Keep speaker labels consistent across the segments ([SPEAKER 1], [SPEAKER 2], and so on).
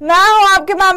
[SPEAKER 1] ना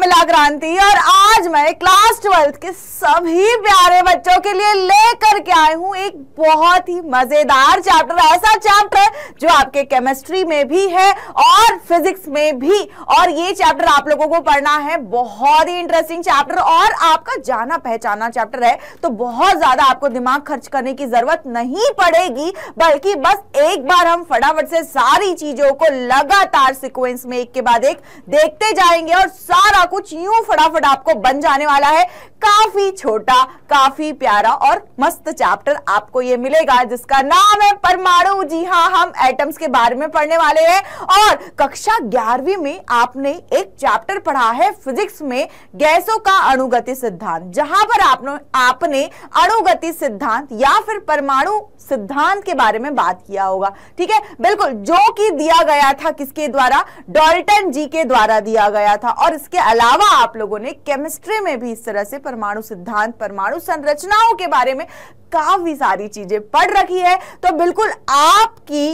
[SPEAKER 1] मिला क्रांति और आज मैं क्लास ट्वेल्थ के सभी प्यारे बच्चों के लिए लेकर के आई हूँ एक बहुत ही मजेदार चैप्टर ऐसा चैप्टर जो आपके केमिस्ट्री में भी है और फिजिक्स में भी और ये चैप्टर आप लोगों को पढ़ना है बहुत ही इंटरेस्टिंग चैप्टर और आपका जाना पहचाना चैप्टर है तो बहुत ज्यादा आपको दिमाग खर्च करने की जरूरत नहीं पड़ेगी बल्कि बस एक बार हम फटाफट से सारी चीजों को लगातार सिक्वेंस में एक के बाद एक देखते जाएंगे और सारा सारा कुछ यूं फटाफट आपको बन जाने वाला है काफी छोटा काफी प्यारा और मस्त चैप्टर आपको ये मिलेगा जिसका नाम है परमाणु जी हाँ हम एटम्स के बारे में पढ़ने वाले हैं और कक्षा ग्यारहवीं में आपने एक चैप्टर पढ़ा है फिजिक्स में गैसों का अणुगति सिद्धांत जहां पर आपने आपने अणुगति सिद्धांत या फिर परमाणु सिद्धांत के बारे में बात किया होगा ठीक है बिल्कुल जो कि दिया गया था किसके द्वारा डॉल्टन जी के द्वारा दिया गया था और इसके अलावा आप लोगों ने केमिस्ट्री में भी इस तरह से परमाणु सिद्धांत परमाणु संरचनाओं के बारे में काफी सारी चीजें पढ़ रखी है तो बिल्कुल आपकी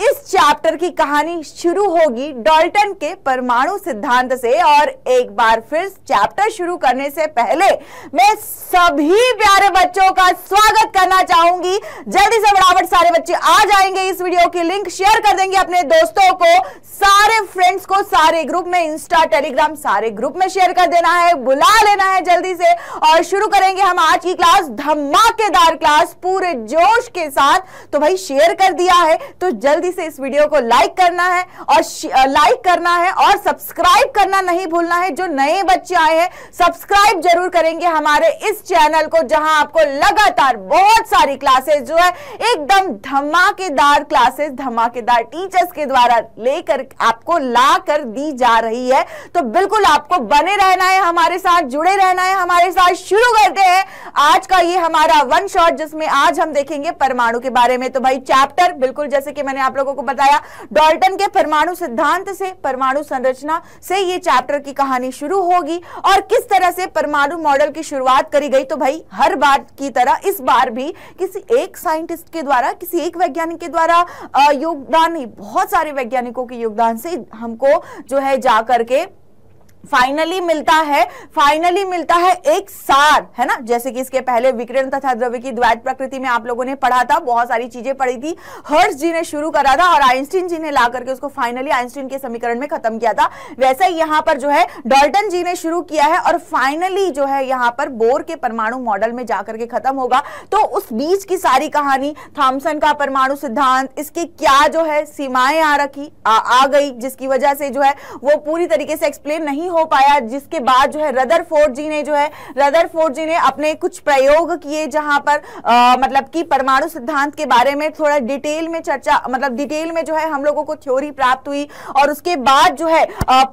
[SPEAKER 1] इस चैप्टर की कहानी शुरू होगी डॉल्टन के परमाणु सिद्धांत से और एक बार फिर चैप्टर शुरू करने से पहले मैं सभी प्यारे बच्चों का स्वागत करना चाहूंगी जल्दी से बराबर सारे बच्चे आ जाएंगे इस वीडियो की लिंक शेयर कर देंगे अपने दोस्तों को सारे फ्रेंड्स को सारे ग्रुप में इंस्टा टेलीग्राम सारे ग्रुप में शेयर कर देना है बुला लेना है जल्दी से और शुरू करेंगे हम आज की क्लास धमाकेदार क्लास पूरे जोश के साथ तो भाई शेयर कर दिया है तो जल्दी जल्दी से इस वीडियो को लाइक करना है और लाइक करना है और सब्सक्राइब करना नहीं भूलना है जो नए बच्चे आए हैं सब्सक्राइब जरूर करेंगे हमारे इस चैनल को जहां आपको लगातार बहुत सारी क्लासेस जो है एकदम धमाकेदार क्लासेस धमाकेदार टीचर्स के द्वारा लेकर आपको ला कर दी जा रही है तो बिल्कुल आपको बने रहना है हमारे साथ जुड़े रहना है हमारे साथ शुरू करते हैं आज का ये हमारा वन शॉट जिसमें आज हम देखेंगे परमाणु के बारे में तो भाई चैप्टर बिल्कुल जैसे कि मैंने आप आप लोगों को बताया डॉल्टन के परमाणु सिद्धांत से परमाणु संरचना से ये चैप्टर की कहानी शुरू होगी और किस तरह से परमाणु मॉडल की शुरुआत करी गई तो भाई हर बार की तरह इस बार भी किसी एक साइंटिस्ट के द्वारा किसी एक वैज्ञानिक के द्वारा योगदान नहीं बहुत सारे वैज्ञानिकों के योगदान से हमको जो है जा करके फाइनली मिलता है फाइनली मिलता है एक सार है ना जैसे कि इसके पहले विकिरण तथा द्रव्य की द्वैत प्रकृति में आप लोगों ने पढ़ा था बहुत सारी चीजें पढ़ी थी हर्ष जी ने शुरू करा था और आइंस्टीन जी ने ला करके उसको फाइनली आइंस्टीन के समीकरण में खत्म किया था वैसे ही यहाँ पर जो है डॉल्टन जी ने शुरू किया है और फाइनली जो है यहाँ पर बोर के परमाणु मॉडल में जाकर के खत्म होगा तो उस बीच की सारी कहानी थॉम्सन का परमाणु सिद्धांत इसकी क्या जो है सीमाएं आ रखी आ गई जिसकी वजह से जो है वो पूरी तरीके से एक्सप्लेन नहीं हो पाया जिसके बाद जो है रदर फोर्ट जी ने जो है रदर फोर्ट जी ने अपने कुछ प्रयोग किए जहां पर आ, मतलब कि परमाणु सिद्धांत के बारे में थोड़ा डिटेल में चर्चा मतलब डिटेल में जो है हम लोगों को थ्योरी प्राप्त हुई और उसके बाद जो है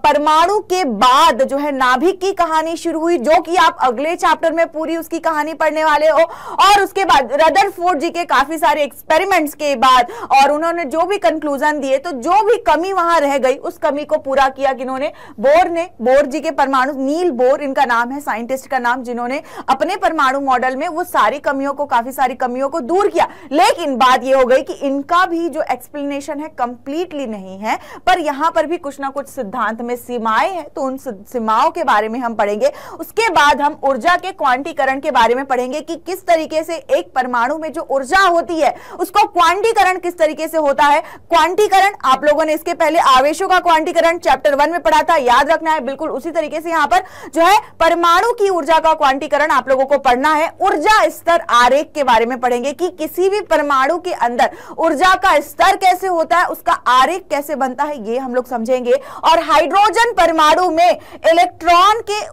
[SPEAKER 1] परमाणु के बाद जो है नाभिक की कहानी शुरू हुई जो कि आप अगले चैप्टर में पूरी उसकी कहानी पढ़ने वाले हो और उसके बाद रदर जी के काफी सारे एक्सपेरिमेंट्स के बाद और उन्होंने जो भी कंक्लूजन दिए तो जो भी कमी वहां रह गई उस कमी को पूरा किया कि बोर ने बोर बोर जी के परमाणु नील बोर इनका नाम है साइंटिस्ट का नाम जिन्होंने अपने परमाणु मॉडल में वो सारी कमियों को काफी सारी कमियों को दूर किया लेकिन बात ये हो गई कि इनका भी जो एक्सप्लेनेशन है कंप्लीटली नहीं है पर यहां पर भी कुछ ना कुछ सिद्धांत में सीमाएं हैं तो उन सीमाओं के बारे में हम पढ़ेंगे उसके बाद हम ऊर्जा के क्वांटीकरण के बारे में पढ़ेंगे कि किस तरीके से एक परमाणु में जो ऊर्जा होती है उसको क्वांटीकरण किस तरीके से होता है क्वांटीकरण आप लोगों ने इसके पहले आवेशों का क्वांटीकरण चैप्टर वन में पढ़ा था याद रखना है बिल्कुल उसी तरीके से यहाँ पर जो है परमाणु की ऊर्जा का क्वांटीकरण आप लोगों को पढ़ना है ऊर्जा स्तर आरेख के बारे में पढ़ेंगे कि किसी भी परमाणु के अंदर ऊर्जा का स्तर कैसे होता है उसका आरेख कैसे बनता है ये हम लोग समझेंगे और हाइड्रोजन परमाणु में इलेक्ट्रॉन के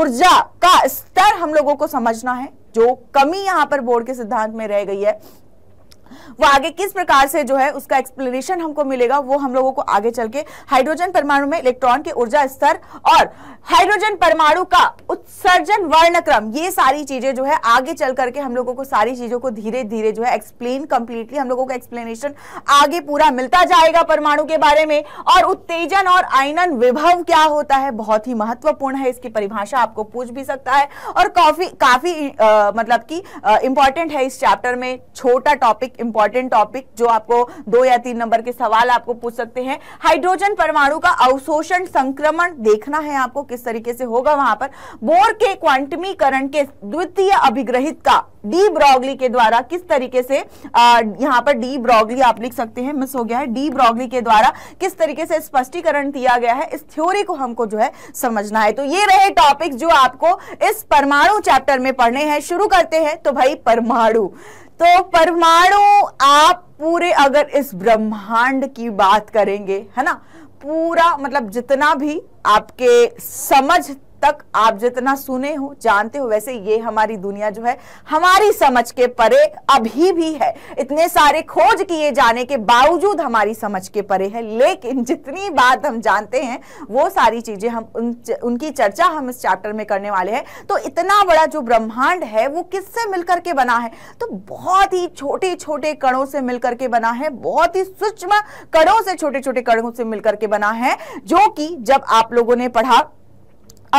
[SPEAKER 1] ऊर्जा का स्तर हम लोगों को समझना है जो कमी यहां पर बोर्ड के सिद्धांत में रह गई है वो आगे किस प्रकार से जो है उसका एक्सप्लेनेशन हमको मिलेगा वो हम लोगों को आगे चल के हाइड्रोजन परमाणु में इलेक्ट्रॉन के ऊर्जा स्तर और हाइड्रोजन परमाणु का उत्सर्जन वर्णक्रम ये सारी चीजें जो है आगे चल करके हम लोगों को सारी चीजों को धीरे धीरे जो है एक्सप्लेन कंप्लीटली हम लोगों को एक्सप्लेनेशन आगे पूरा मिलता जाएगा परमाणु के बारे में और उत्तेजन और आयनन विभव क्या होता है बहुत ही महत्वपूर्ण है इसकी परिभाषा आपको पूछ भी सकता है और काफी काफी आ, मतलब की इंपॉर्टेंट है इस चैप्टर में छोटा टॉपिक एक इंपॉर्टेंट टॉपिक जो आपको दो या तीन नंबर के सवाल आपको पूछ सकते हैं हाइड्रोजन परमाणु का अवशोषण संक्रमण देखना है आपको किस तरीके से होगा वहां पर बोर के क्वांटमीकरण के द्वितीय अभिग्रहित का डी ब्रॉगली के द्वारा किस तरीके से आ, यहाँ पर डी ब्रॉगली आप लिख सकते हैं मिस हो गया है डी ब्रॉगली के द्वारा किस तरीके से स्पष्टीकरण दिया गया है इस थ्योरी को हमको जो है समझना है तो ये रहे टॉपिक जो आपको इस परमाणु चैप्टर में पढ़ने हैं शुरू करते हैं तो भाई परमाणु तो परमाणु आप पूरे अगर इस ब्रह्मांड की बात करेंगे है ना पूरा मतलब जितना भी आपके समझ तक आप जितना सुने हो जानते हो वैसे ये हमारी दुनिया जो है हमारी समझ के परे अभी भी है इतने सारे खोज किए जाने के बावजूद हमारी समझ के परे है लेकिन जितनी बात हम जानते हैं वो सारी चीजें हम उन, उनकी चर्चा हम इस चैप्टर में करने वाले हैं तो इतना बड़ा जो ब्रह्मांड है वो किससे मिलकर के बना है तो बहुत ही छोटे छोटे कणों से मिलकर के बना है बहुत ही सूक्ष्म कणों से छोटे छोटे कणों से मिलकर के बना है जो कि जब आप लोगों ने पढ़ा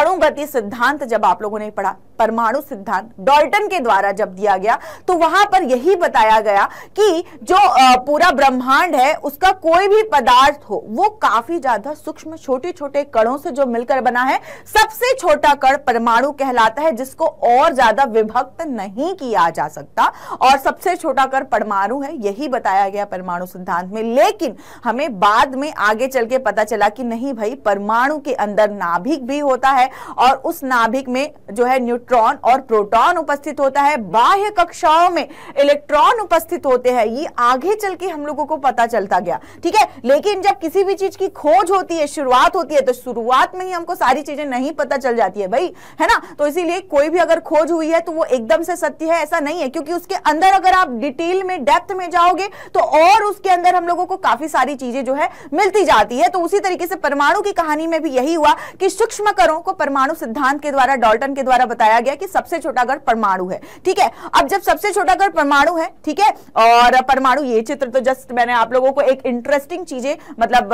[SPEAKER 1] अणुगति सिद्धांत जब आप लोगों ने पढ़ा परमाणु सिद्धांत डॉल्टन के द्वारा जब दिया गया तो वहां पर यही बताया गया कि जो पूरा ब्रह्मांड है उसका कोई भी पदार्थ हो वो काफी ज्यादा सूक्ष्म छोटे छोटे कणों से जो मिलकर बना है सबसे छोटा कण परमाणु कहलाता है जिसको और ज्यादा विभक्त नहीं किया जा सकता और सबसे छोटा कण परमाणु है यही बताया गया परमाणु सिद्धांत में लेकिन हमें बाद में आगे चल के पता चला कि नहीं भाई परमाणु के अंदर नाभिक भी होता है है और उस नाभिक में जो है न्यूट्रॉन और प्रोटॉन उपस्थित होता है बाह्य कक्षाओं में इलेक्ट्रॉन उपस्थित होते हैं ये आगे चल के हम लोगों को पता चलता गया ठीक है लेकिन जब किसी भी चीज की खोज होती है शुरुआत होती है तो शुरुआत में ही हमको सारी चीजें नहीं पता चल जाती है भाई है ना तो इसीलिए कोई भी अगर खोज हुई है तो वो एकदम से सत्य है ऐसा नहीं है क्योंकि उसके अंदर अगर आप डिटेल में डेप्थ में जाओगे तो और उसके अंदर हम लोगों को काफी सारी चीजें जो है मिलती जाती है तो उसी तरीके से परमाणु की कहानी में भी यही हुआ कि सूक्ष्म करों को परमाणु सिद्धांत के द्वारा डॉल्टन के द्वारा बताया गया कि सबसे छोटा गढ़ परमाणु है ठीक है अब जब सबसे छोटा गढ़ परमाणु है ठीक है और परमाणु ये चित्र तो जस्ट मैंने आप लोगों को एक इंटरेस्टिंग चीजें मतलब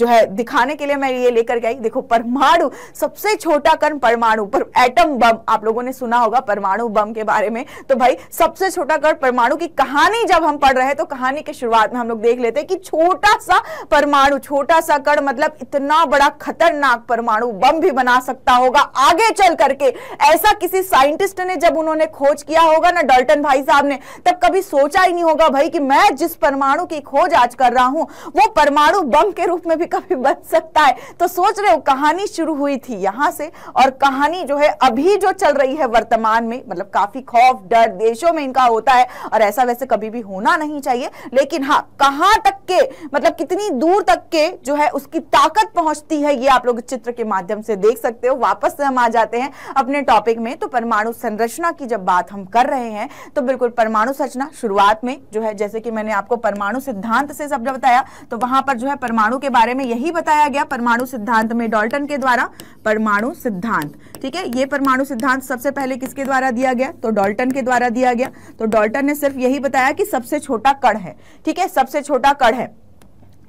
[SPEAKER 1] जो है दिखाने के लिए मैं ये लेकर गई देखो परमाणु सबसे छोटा कर्ण परमाणु पर एटम बम आप लोगों ने सुना होगा परमाणु बम के बारे में तो भाई सबसे छोटा कर्ण परमाणु की कहानी जब हम पढ़ रहे हैं तो कहानी के शुरुआत में हम लोग देख लेते हैं कि छोटा सा परमाणु छोटा सा कर्ण मतलब इतना बड़ा खतरनाक परमाणु बम भी बना बना सकता होगा आगे चल करके ऐसा किसी साइंटिस्ट ने जब उन्होंने खोज किया होगा ना डल्टन भाई साहब ने तब कभी सोचा ही नहीं होगा भाई कि मैं जिस परमाणु की खोज आज कर रहा हूं वो परमाणु बम के रूप में भी कभी बन सकता है तो सोच रहे हो कहानी शुरू हुई थी यहां से और कहानी जो है अभी जो चल रही है वर्तमान में मतलब काफी खौफ डर देशों में इनका होता है और ऐसा वैसे कभी भी होना नहीं चाहिए लेकिन हाँ कहां तक के मतलब कितनी दूर तक के जो है उसकी ताकत पहुंचती है ये आप लोग चित्र के माध्यम से देख देख सकते हो वापस से हम आ जाते हैं अपने टॉपिक में तो परमाणु संरचना की जब बात हम कर रहे हैं तो बिल्कुल परमाणु संरचना शुरुआत में जो है जैसे कि मैंने आपको परमाणु सिद्धांत से सब बताया तो वहां पर जो है परमाणु के बारे में यही बताया गया परमाणु सिद्धांत में डॉल्टन के द्वारा परमाणु सिद्धांत ठीक है ये परमाणु सिद्धांत सबसे पहले किसके द्वारा दिया गया तो डॉल्टन के द्वारा दिया गया तो डॉल्टन ने सिर्फ यही बताया कि सबसे छोटा कड़ है ठीक है सबसे छोटा कड़ है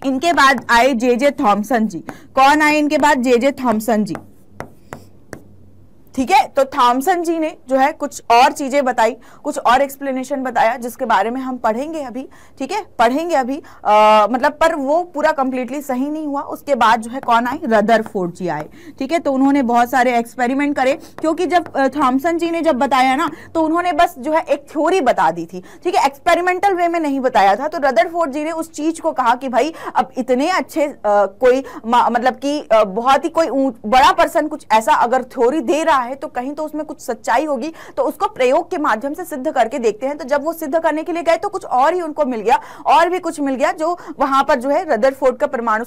[SPEAKER 1] इनके बाद आए जे जे थॉमसन जी कौन आए इनके बाद जे जे थॉमसन जी ठीक है तो थॉमसन जी ने जो है कुछ और चीजें बताई कुछ और एक्सप्लेनेशन बताया जिसके बारे में हम पढ़ेंगे अभी ठीक है पढ़ेंगे अभी आ, मतलब पर वो पूरा कंप्लीटली सही नहीं हुआ उसके बाद जो है कौन आए रदर जी आए ठीक है तो उन्होंने बहुत सारे एक्सपेरिमेंट करे क्योंकि जब थॉमसन जी ने जब बताया ना तो उन्होंने बस जो है एक थ्योरी बता दी थी ठीक है एक्सपेरिमेंटल वे में नहीं बताया था तो रदर जी ने उस चीज को कहा कि भाई अब इतने अच्छे आ, कोई मतलब कि बहुत ही कोई बड़ा पर्सन कुछ ऐसा अगर थ्योरी दे रहा है है तो कहीं तो उसमें कुछ सच्चाई होगी तो उसको प्रयोग के माध्यम से सिद्ध करके देखते हैं तो जब वो सिद्ध करने के लिए गए तो कुछ और ही उनको मिल गया और भी कुछ मिल गया जो वहां पर जो है रदर का परमाणु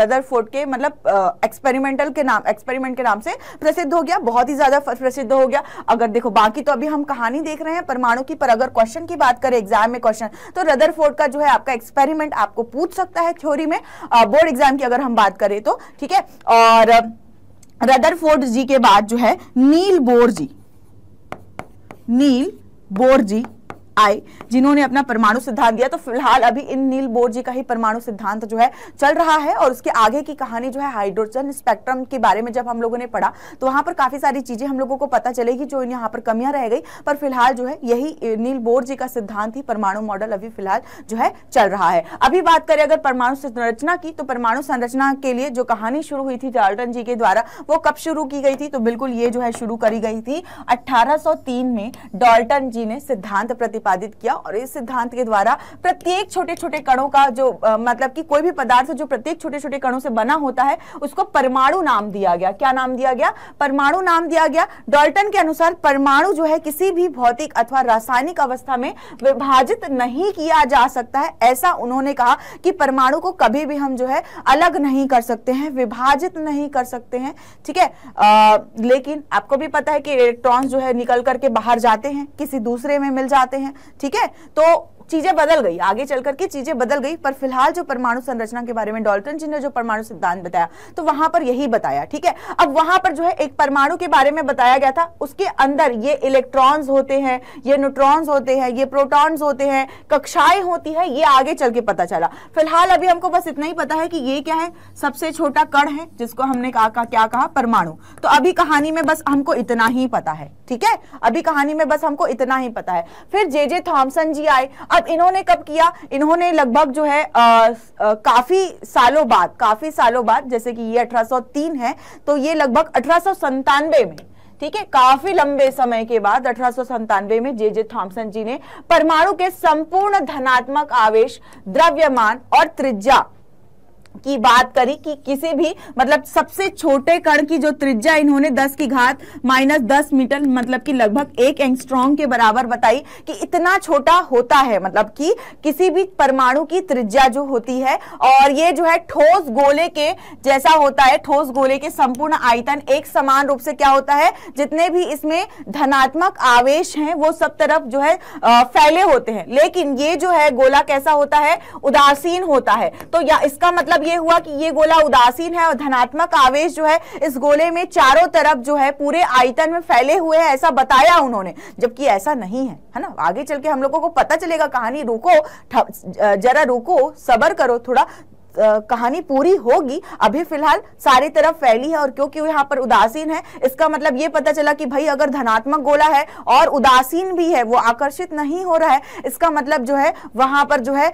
[SPEAKER 1] रदर के मतलब एक्सपेरिमेंटल के नाम एक्सपेरिमेंट के नाम से प्रसिद्ध हो गया बहुत ही ज्यादा प्रसिद्ध हो गया अगर देखो बाकी तो अभी हम कहानी देख रहे हैं परमाणु की पर अगर क्वेश्चन की बात करें एग्जाम में क्वेश्चन तो रदर का जो है आपका एक्सपेरिमेंट आपको पूछ सकता है थ्योरी में बोर्ड एग्जाम की अगर हम बात करें तो ठीक है और रदरफोर्ड जी के बाद जो है नील बोर जी नील बोर जी आए जिन्होंने अपना परमाणु सिद्धांत दिया तो फिलहाल अभी इन नील बोर जी का ही परमाणु सिद्धांत जो है चल रहा है और उसके आगे की कहानी जो है हाइड्रोजन स्पेक्ट्रम के बारे में जब हम लोगों ने पढ़ा तो वहां पर काफी सारी चीजें हम लोगों को पता चलेगी जो यहाँ पर कमियां रह गई पर फिलहाल जो है यही नील बोर जी का सिद्धांत ही परमाणु मॉडल अभी फिलहाल जो है चल रहा है अभी बात करें अगर परमाणु संरचना की तो परमाणु संरचना के लिए जो कहानी शुरू हुई थी जार्डन जी के द्वारा वो कब शुरू की गई थी तो बिल्कुल ये जो है शुरू करी गई थी 1803 में डॉल्टन जी ने सिद्धांत प्रति प्रतिपादित किया और इस सिद्धांत के द्वारा प्रत्येक छोटे छोटे कणों का जो आ, मतलब कि कोई भी पदार्थ जो प्रत्येक छोटे छोटे कणों से बना होता है उसको परमाणु नाम दिया गया क्या नाम दिया गया परमाणु नाम दिया गया डॉल्टन के अनुसार परमाणु जो है किसी भी भौतिक अथवा रासायनिक अवस्था में विभाजित नहीं किया जा सकता है ऐसा उन्होंने कहा कि परमाणु को कभी भी हम जो है अलग नहीं कर सकते हैं विभाजित नहीं कर सकते हैं ठीक है लेकिन आपको भी पता है कि इलेक्ट्रॉन्स जो है निकल करके बाहर जाते हैं किसी दूसरे में मिल जाते हैं ठीक है तो चीजें बदल गई आगे चल करके चीजें बदल गई पर फिलहाल जो परमाणु संरचना के बारे में डॉल्टन जी ने जो परमाणु सिद्धांत बताया तो वहां पर यही बताया ठीक है अब वहां पर जो है एक परमाणु के बारे में बताया गया था उसके अंदर ये इलेक्ट्रॉन्स होते हैं ये न्यूट्रॉन्स होते हैं ये प्रोटॉन्स होते हैं कक्षाएं होती है ये आगे चल के पता चला फिलहाल अभी हमको बस इतना ही पता है कि ये क्या है सबसे छोटा कण है जिसको हमने कहा का, क्या कहा परमाणु तो अभी कहानी में बस हमको इतना ही पता है ठीक है अभी कहानी में बस हमको इतना ही पता है फिर जे जे थॉम्सन जी आए अब इन्होंने कब किया इन्होंने लगभग जो है आ, आ, काफी सालों बाद काफी सालों बाद जैसे कि ये 1803 है तो ये लगभग अठारह में ठीक है काफी लंबे समय के बाद अठारह में जे जे थॉम्सन जी ने परमाणु के संपूर्ण धनात्मक आवेश द्रव्यमान और त्रिज्या की बात करी कि किसी भी मतलब सबसे छोटे कण की जो त्रिज्या इन्होंने 10 की घात माइनस दस मीटर मतलब कि लगभग एक एंगस्ट्रॉन्ग के बराबर बताई कि इतना छोटा होता है मतलब कि किसी भी परमाणु की त्रिज्या जो होती है और ये जो है ठोस गोले के जैसा होता है ठोस गोले के संपूर्ण आयतन एक समान रूप से क्या होता है जितने भी इसमें धनात्मक आवेश है वो सब तरफ जो है फैले होते हैं लेकिन ये जो है गोला कैसा होता है उदासीन होता है तो या इसका मतलब मतलब यह हुआ कि ये गोला उदासीन है और धनात्मक आवेश जो है इस गोले में चारों तरफ जो है पूरे आयतन में फैले हुए हैं ऐसा बताया उन्होंने जबकि ऐसा नहीं है है ना आगे चल के हम लोगों को पता चलेगा कहानी रुको जरा रुको सबर करो थोड़ा कहानी पूरी होगी अभी फिलहाल सारी तरफ फैली है और क्योंकि यहाँ पर उदासीन है इसका मतलब ये पता चला कि भाई अगर धनात्मक गोला है और उदासीन भी है वो आकर्षित नहीं हो रहा है इसका मतलब जो है वहां पर जो है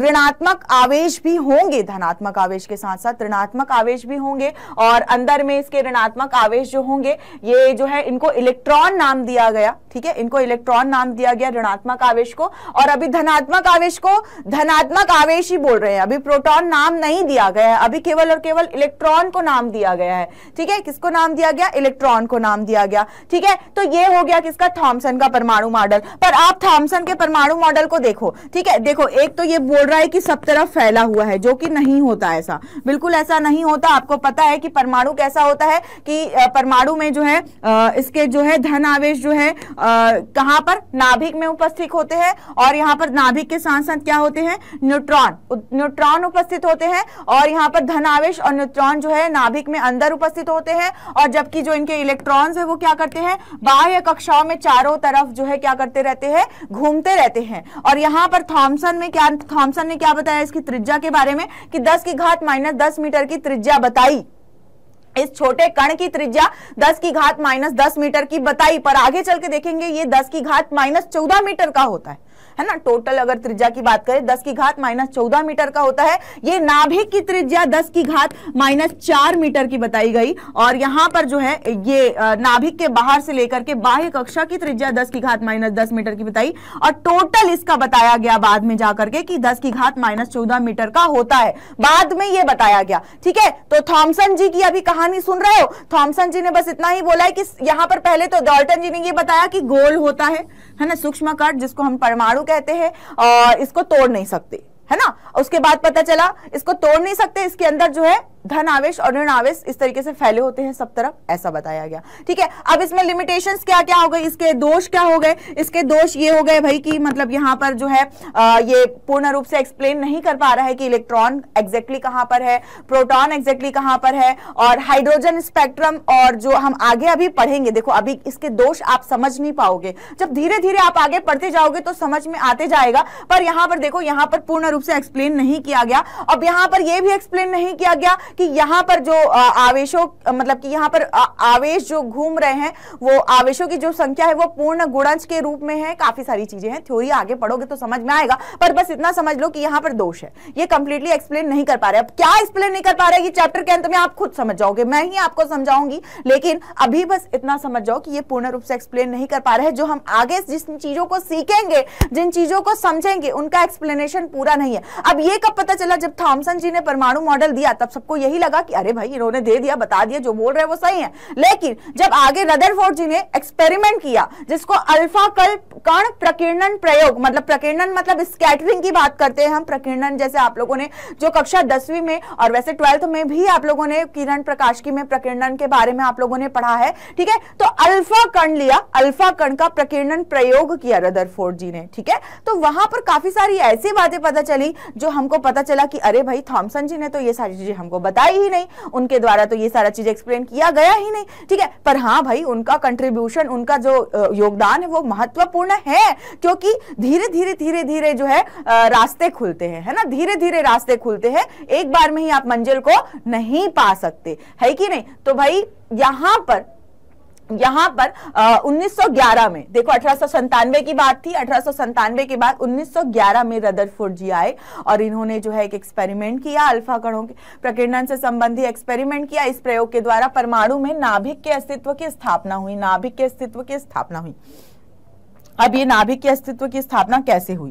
[SPEAKER 1] ऋणात्मक आवेश भी होंगे धनात्मक आवेश के साथ साथ ऋणात्मक आवेश भी होंगे और अंदर में इसके ऋणात्मक आवेश जो होंगे ये जो है इनको इलेक्ट्रॉन नाम दिया गया ठीक है इनको इलेक्ट्रॉन नाम दिया गया ऋणात्मक आवेश को और अभी धनात्मक आवेश को धनात्मक आवेश ही बोल रहे हैं अभी प्रोटॉन नाम नाम नहीं दिया गया है अभी केवल और केवल इलेक्ट्रॉन को नाम दिया गया है ठीक है किसको नाम दिया गया इलेक्ट्रॉन को नाम दिया गया ठीक है तो ये हो गया किसका थॉमसन का परमाणु मॉडल पर आप थॉमसन के परमाणु मॉडल को देखो ठीक है देखो एक तो ये बोल रहा है कि सब तरफ फैला हुआ है जो कि नहीं होता ऐसा बिल्कुल ऐसा नहीं होता आपको पता है कि परमाणु कैसा होता है कि परमाणु में जो है इसके जो है धन आवेश जो है कहां पर नाभिक में उपस्थित होते हैं और यहां पर नाभिक के साथ साथ क्या होते हैं न्यूट्रॉन न्यूट्रॉन उपस्थित होते हैं और यहाँ पर धनावेश और न्यूट्रॉन जो है नाभिक में अंदर उपस्थित होते हैं और जबकि जो इनके इलेक्ट्रॉन्स है वो क्या करते हैं बाह्य कक्षाओं में चारों तरफ जो है क्या करते रहते हैं घूमते रहते हैं और यहाँ पर थॉम्सन में क्या थॉम्सन ने क्या बताया इसकी त्रिज्या के बारे में कि दस की घात माइनस दस मीटर की त्रिज्या बताई इस छोटे कण की त्रिज्या 10 की घात माइनस दस मीटर की बताई पर आगे चल के देखेंगे ये 10 की घात माइनस चौदह मीटर का होता है है ना टोटल अगर त्रिज्या की बात करें दस की घात माइनस चौदह मीटर का होता है ये नाभिक की त्रिज्या दस की घात माइनस चार मीटर की बताई गई और यहां पर जो है ये नाभिक के बाहर से लेकर के बाह्य कक्षा की त्रिज्या दस की घात माइनस दस मीटर की बताई और टोटल इसका बताया गया बाद में जाकर के कि दस की घात माइनस चौदह मीटर का होता है बाद में ये बताया गया ठीक है तो थॉमसन जी की अभी कहानी सुन रहे हो थॉमसन जी ने बस इतना ही बोला है कि यहाँ पर पहले तो डॉल्टन जी ने यह बताया कि गोल होता है है ना सूक्ष्म जिसको हम परमाणु कहते हैं और इसको तोड़ नहीं सकते है ना उसके बाद पता चला इसको तोड़ नहीं सकते इसके अंदर जो है धन आवेश और ऋण आवेश इस तरीके से फैले होते हैं सब तरफ ऐसा बताया गया ठीक है अब इसमें लिमिटेशन क्या क्या हो गए इसके दोष क्या हो गए इसके दोष ये हो गए भाई कि मतलब यहाँ पर जो है आ, ये पूर्ण रूप से एक्सप्लेन नहीं कर पा रहा है कि इलेक्ट्रॉन एग्जैक्टली कहाँ पर है प्रोटॉन एग्जैक्टली कहाँ पर है और हाइड्रोजन स्पेक्ट्रम और जो हम आगे अभी पढ़ेंगे देखो अभी इसके दोष आप समझ नहीं पाओगे जब धीरे धीरे आप आगे पढ़ते जाओगे तो समझ में आते जाएगा पर यहाँ पर देखो यहाँ पर पूर्ण रूप रूप से एक्सप्लेन नहीं किया गया अब यहां पर यह भी एक्सप्लेन नहीं किया गया कि यहां पर जो आवेशों मतलब कि यहां पर आवेश जो घूम रहे हैं वो आवेशों की जो संख्या है वो पूर्ण गुणज के रूप में है काफी सारी चीजें हैं थ्योरी आगे पढ़ोगे तो समझ में आएगा पर बस इतना समझ लो कि यहाँ पर दोष है ये कंप्लीटली एक्सप्लेन नहीं कर पा रहे अब क्या एक्सप्लेन नहीं कर पा रहे ये चैप्टर के अंत में आप खुद समझ जाओगे मैं ही आपको समझाऊंगी लेकिन अभी बस इतना समझ जाओ कि ये पूर्ण रूप से एक्सप्लेन नहीं कर पा रहे जो हम आगे जिस चीजों को सीखेंगे जिन चीजों को समझेंगे उनका एक्सप्लेनेशन पूरा नहीं नहीं है अब ये कब पता चला जब थॉमसन जी ने परमाणु मॉडल दिया तब सबको यही लगा कि अरे भाई इन्होंने दे दिया बता दिया जो बोल रहे हैं वो सही है लेकिन जब आगे रदर जी ने एक्सपेरिमेंट किया जिसको अल्फा कल कर्ण प्रकीर्णन प्रयोग मतलब प्रकीर्णन मतलब स्कैटरिंग की बात करते हैं हम प्रकीर्णन जैसे आप लोगों ने जो कक्षा दसवीं में और वैसे ट्वेल्थ में भी आप लोगों ने किरण प्रकाश की में प्रकीर्णन के बारे में आप लोगों ने पढ़ा है ठीक है तो अल्फा कर्ण लिया अल्फा कर्ण का प्रकीर्णन प्रयोग किया रदर जी ने ठीक है तो वहां पर काफी सारी ऐसी बातें पता चली जो हमको पता चला कि अरे भाई थॉमसन जी ने तो ये सारी चीजें हमको बताई ही नहीं उनके द्वारा तो ये सारा चीज एक्सप्लेन किया गया ही नहीं ठीक है पर हाँ भाई उनका कंट्रीब्यूशन उनका जो योगदान है वो महत्वपूर्ण है क्योंकि धीरे धीरे धीरे धीरे जो है रास्ते खुलते हैं है ना धीरे धीरे रास्ते खुलते हैं एक बार में ही आप मंजिल को नहीं पा सकते है कि नहीं तो भाई यहां पर यहां पर आ, 1911 में देखो अठारह की बात थी अठारह के बाद 1911 में रदरफोर्ड जी आए और इन्होंने जो है एक एक्सपेरिमेंट किया अल्फा कणों के प्रकीर्णन से संबंधी एक्सपेरिमेंट किया इस प्रयोग के द्वारा परमाणु में नाभिक के अस्तित्व की स्थापना हुई नाभिक के अस्तित्व की स्थापना हुई अब ये नाभिक के अस्तित्व की स्थापना कैसे हुई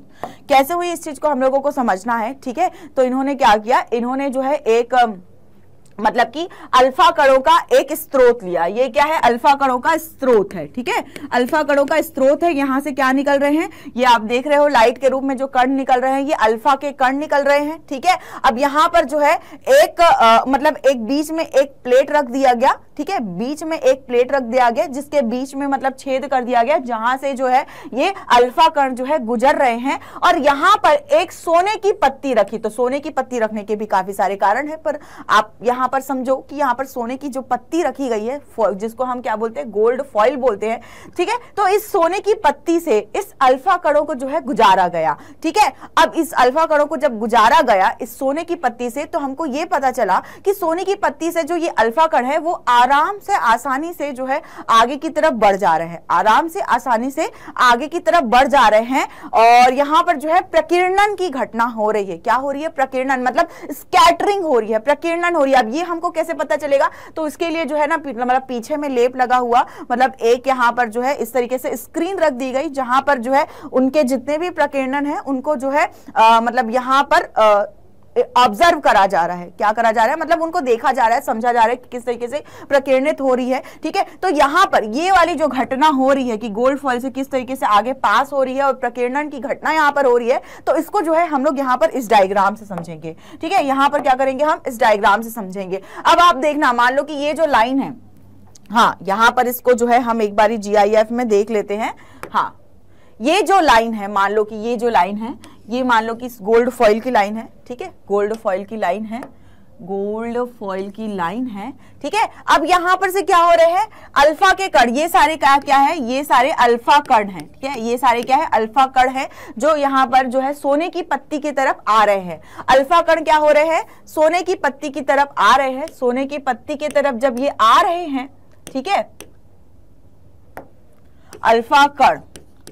[SPEAKER 1] कैसे हुई इस चीज को हम लोगों को समझना है ठीक है तो इन्होंने क्या किया इन्होंने जो है एक मतलब कि अल्फा कणों का एक स्त्रोत लिया ये क्या है अल्फा कणों का स्त्रोत है ठीक है अल्फा कणों का स्त्रोत है यहां से क्या निकल रहे हैं ये आप देख रहे हो लाइट के रूप में जो कण निकल रहे हैं ये अल्फा के कण निकल रहे हैं ठीक है अब यहाँ पर जो है एक आ, मतलब एक बीच में एक प्लेट रख दिया गया ठीक है बीच में एक प्लेट रख दिया गया जिसके बीच में मतलब छेद कर दिया गया जहां से जो है ये अल्फा कर्ण जो है गुजर रहे हैं और यहां पर एक सोने की पत्ती रखी तो सोने की पत्ती रखने के भी काफी सारे कारण है पर आप यहां पर समझो कि यहां पर सोने की जो पत्ती रखी गई है जिसको हम क्या बोलते हैं गोल्ड फॉइल बोलते हैं ठीक है तो इस सोने की पत्ती से इस अल्फा कणों को जो है गुजारा गया ठीक है अब इस अल्फा कणों को जब गुजारा गया इस सोने की पत्ती से तो हमको ये पता चला कि सोने की पत्ती से जो ये अल्फा कण है वो आर आराम से आसानी से जो है आगे की तरफ बढ़ जा रहे हैं आराम से आसानी से आगे की तरफ बढ़ जा रहे हैं और यहाँ पर जो है प्रकीर्णन की घटना हो रही है क्या हो रही है प्रकीर्णन मतलब स्कैटरिंग हो रही है प्रकीर्णन हो रही है अब ये हमको कैसे पता चलेगा तो इसके लिए जो है ना मतलब पीछे में लेप लगा हुआ मतलब एक यहाँ पर जो है इस तरीके से स्क्रीन रख दी गई जहां पर जो है उनके जितने भी प्रकीर्णन है उनको जो है आ, मतलब यहाँ पर आ, ऑब्जर्व करा जा रहा है क्या करा जा रहा है मतलब उनको देखा जा रहा है समझा जा रहा है कि किस तरीके से प्रकीर्णित हो रही है ठीक है तो यहां पर ये वाली जो घटना हो रही है कि गोल्ड फॉल से किस तरीके से आगे पास हो रही है और प्रकीर्णन की घटना यहां पर हो रही है तो इसको जो है हम लोग यहां पर इस डायग्राम से समझेंगे ठीक है यहां पर क्या करेंगे हम इस डायग्राम से समझेंगे अब आप देखना मान लो कि ये जो लाइन है हाँ यहां पर इसको जो है हम एक बार जी में देख लेते हैं हाँ ये जो लाइन है मान लो कि ये जो लाइन है ये मान लो कि गोल्ड फॉइल की लाइन है ठीक है गोल्ड फॉइल की लाइन है गोल्ड फॉइल की लाइन है ठीक है अब यहां पर से क्या हो रहे हैं अल्फा के कण ये सारे क्या क्या है ये सारे अल्फा कण हैं ठीक है ये सारे क्या है अल्फा कण है जो यहां पर जो है सोने की पत्ती की तरफ आ रहे हैं अल्फा कण क्या हो रहे हैं सोने की पत्ती की तरफ आ रहे हैं सोने की पत्ती की तरफ जब ये आ रहे हैं ठीक है अल्फा कण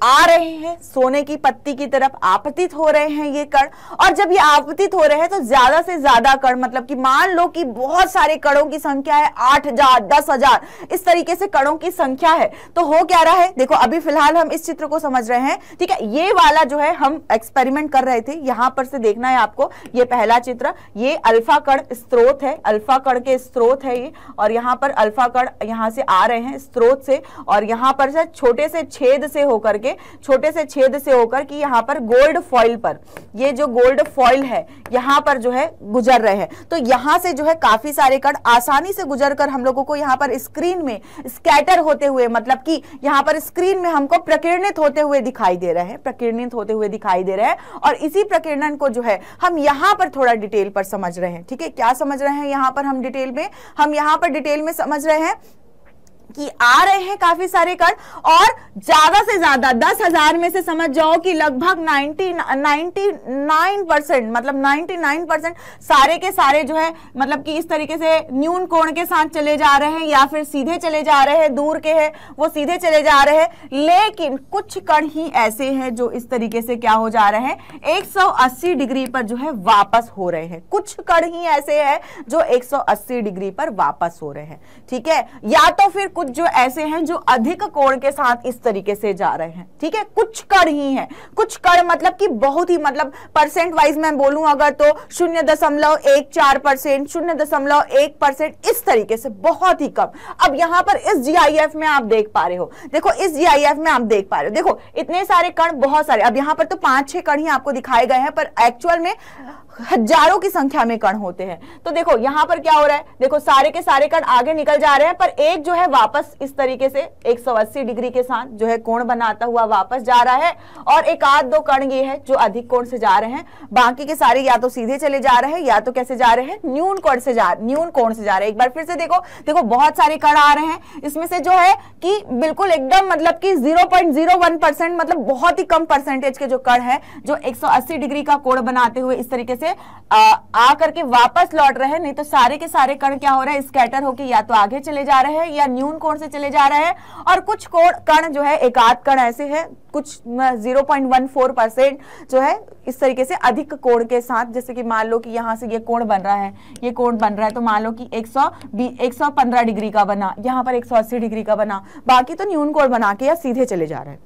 [SPEAKER 1] आ रहे हैं सोने की पत्ती की तरफ आपतित हो रहे हैं ये कण और जब ये आपतित हो रहे हैं तो ज्यादा से ज्यादा कण मतलब कि मान लो कि बहुत सारे कणों की संख्या है आठ हजार दस हजार इस तरीके से कणों की संख्या है तो हो क्या रहा है देखो अभी फिलहाल हम इस चित्र को समझ रहे हैं ठीक है ये वाला जो है हम एक्सपेरिमेंट कर रहे थे यहां पर से देखना है आपको ये पहला चित्र ये अल्फा कण स्त्रोत है अल्फा कण के स्त्रोत है ये और यहां पर अल्फा कण यहां से आ रहे हैं स्त्रोत से और यहां पर से छोटे से छेद से होकर के के छोटे से छेद से होकर कि यहाँ पर गोल्ड फॉइल पर ये जो गोल्ड फॉइल है यहाँ पर जो है गुजर रहे हैं तो यहाँ से जो है काफी सारे कण आसानी से गुजर कर हम लोगों को यहाँ पर स्क्रीन में स्कैटर होते हुए मतलब कि यहाँ पर स्क्रीन में हमको प्रकीर्णित होते हुए दिखाई दे रहे हैं प्रकीर्णित होते हुए दिखाई दे रहे हैं और इसी प्रकीर्णन को जो है हम यहाँ पर थोड़ा डिटेल पर समझ रहे हैं ठीक है क्या समझ रहे हैं यहाँ पर हम डिटेल में हम यहाँ पर डिटेल में समझ रहे हैं कि आ रहे हैं काफी सारे कर और ज्यादा से ज्यादा दस हजार में से समझ जाओ कि लगभग नाइनटी नाइनटी नाइन परसेंट मतलब नाइनटी नाइन परसेंट सारे के सारे जो है मतलब कि इस तरीके से न्यून कोण के साथ चले जा रहे हैं या फिर सीधे चले जा रहे हैं दूर के है वो सीधे चले जा रहे हैं लेकिन कुछ कण ही ऐसे हैं जो इस तरीके से क्या हो जा रहे हैं एक डिग्री पर जो है वापस हो रहे हैं कुछ कण ही ऐसे है जो एक डिग्री पर वापस हो रहे हैं ठीक है या तो फिर कुछ लोग मतलब जो ऐसे हैं जो अधिक कोण के साथ इस तरीके से जा रहे हैं ठीक है कुछ कर ही है कुछ कर मतलब कि बहुत ही मतलब परसेंट वाइज मैं बोलूं अगर तो शून्य दशमलव एक चार परसेंट शून्य दशमलव एक परसेंट इस तरीके से बहुत ही कम अब यहां पर इस जी में आप देख पा रहे हो देखो इस जी में आप देख पा रहे हो देखो इतने सारे कण बहुत सारे अब यहां पर तो पांच छह कण ही आपको दिखाए गए हैं पर एक्चुअल में हजारों की संख्या में कण होते हैं तो देखो यहाँ पर क्या हो रहा है देखो सारे के सारे कण आगे निकल जा रहे हैं पर एक जो है वापस इस तरीके से 180 डिग्री के साथ जो है कोण बनाता हुआ वापस जा रहा है और एक आध दो कण ये है जो अधिक कोण से जा रहे हैं बाकी के सारे या तो सीधे चले जा रहे हैं या तो कैसे जा रहे हैं न्यून कोण से जा न्यून कोण से जा रहे हैं एक बार फिर से देखो देखो बहुत सारे कण आ रहे हैं इसमें से जो है कि बिल्कुल एकदम मतलब की जीरो मतलब बहुत ही कम परसेंटेज के जो कण है जो एक डिग्री का कोण बनाते हुए इस तरीके से से आ, आ करके वापस लौट रहे हैं नहीं तो सारे के सारे कण क्या हो रहे हैं स्कैटर होके या तो आगे चले जा रहे हैं या न्यून कोण से चले जा रहे हैं और कुछ कोण कण जो है एकाध कण ऐसे है कुछ 0.14 परसेंट जो है इस तरीके से अधिक कोण के साथ जैसे कि मान लो कि यहाँ से ये कोण बन रहा है ये कोण बन रहा है तो मान लो कि 100 115 डिग्री का बना यहाँ पर 180 डिग्री का बना बाकी तो न्यून कोण बना के या सीधे चले जा रहे हैं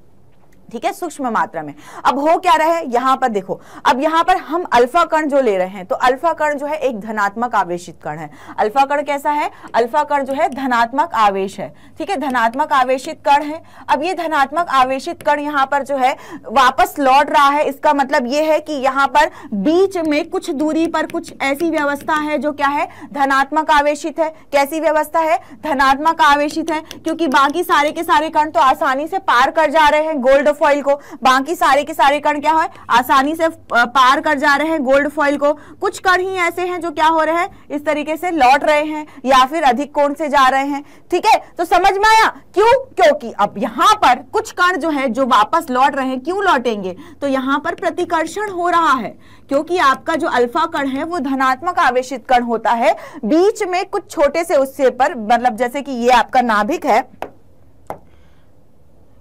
[SPEAKER 1] ठीक है सूक्ष्म मात्रा में अब हो क्या रहा है यहाँ पर देखो अब यहां पर हम अल्फा कण जो ले रहे हैं तो अल्फा कण जो है एक धनात्मक आवेशित कण है अल्फा कण कैसा है अल्फा कण जो है धनात्मक आवेश है ठीक है धनात्मक आवेशित कण है अब ये धनात्मक आवेशित कण यहां पर जो है वापस लौट रहा है इसका मतलब ये है कि यहां पर बीच में कुछ दूरी पर कुछ ऐसी व्यवस्था है जो क्या है धनात्मक आवेशित है कैसी व्यवस्था है धनात्मक आवेशित है क्योंकि बाकी सारे के सारे कण तो आसानी से पार कर जा रहे हैं गोल्ड फॉइल को बाकी सारे के सारे कण क्या है आसानी से पार कर जा रहे हैं गोल्ड फॉइल को कुछ कण ही ऐसे हैं जो क्या हो रहे हैं इस तरीके से लौट रहे हैं या फिर अधिक कोण से जा रहे हैं ठीक है तो समझ में आया क्यों क्योंकि अब यहां पर कुछ कण जो है जो वापस लौट रहे हैं क्यों लौटेंगे तो यहां पर प्रतिकर्षण हो रहा है क्योंकि आपका जो अल्फा कण है वो धनात्मक आवेशित कण होता है बीच में कुछ छोटे से उससे पर मतलब जैसे कि ये आपका नाभिक है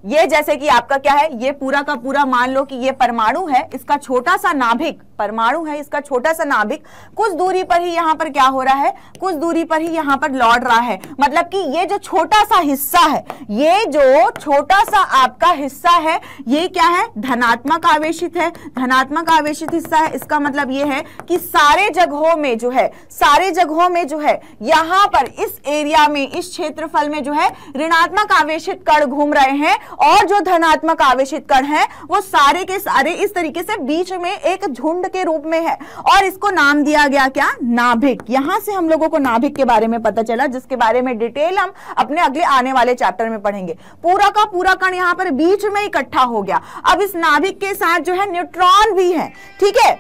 [SPEAKER 1] ये जैसे कि आपका क्या है ये पूरा का पूरा मान लो कि ये परमाणु है इसका छोटा सा नाभिक परमाणु है इसका छोटा सा नाभिक कुछ दूरी पर ही यहाँ पर क्या हो रहा है कुछ दूरी पर ही यहाँ पर लौट रहा है मतलब कि ये जो छोटा सा हिस्सा है ये जो छोटा सा आपका हिस्सा है ये क्या है धनात्मक आवेशित है धनात्मक आवेशित हिस्सा है इसका मतलब ये है कि सारे जगहों में जो है सारे जगहों में जो है यहाँ पर इस एरिया में इस क्षेत्रफल में जो है ऋणात्मक आवेशित कण घूम रहे हैं और जो धनात्मक आवेशित कण है वो सारे के सारे इस तरीके से बीच में एक झुंड के रूप में है और इसको नाम दिया गया क्या नाभिक यहां से हम लोगों को नाभिक के बारे में पता चला जिसके बारे में डिटेल हम अपने अगले आने वाले चैप्टर में पढ़ेंगे पूरा का पूरा कण यहाँ पर बीच में इकट्ठा हो गया अब इस नाभिक के साथ जो है न्यूट्रॉन भी है ठीक है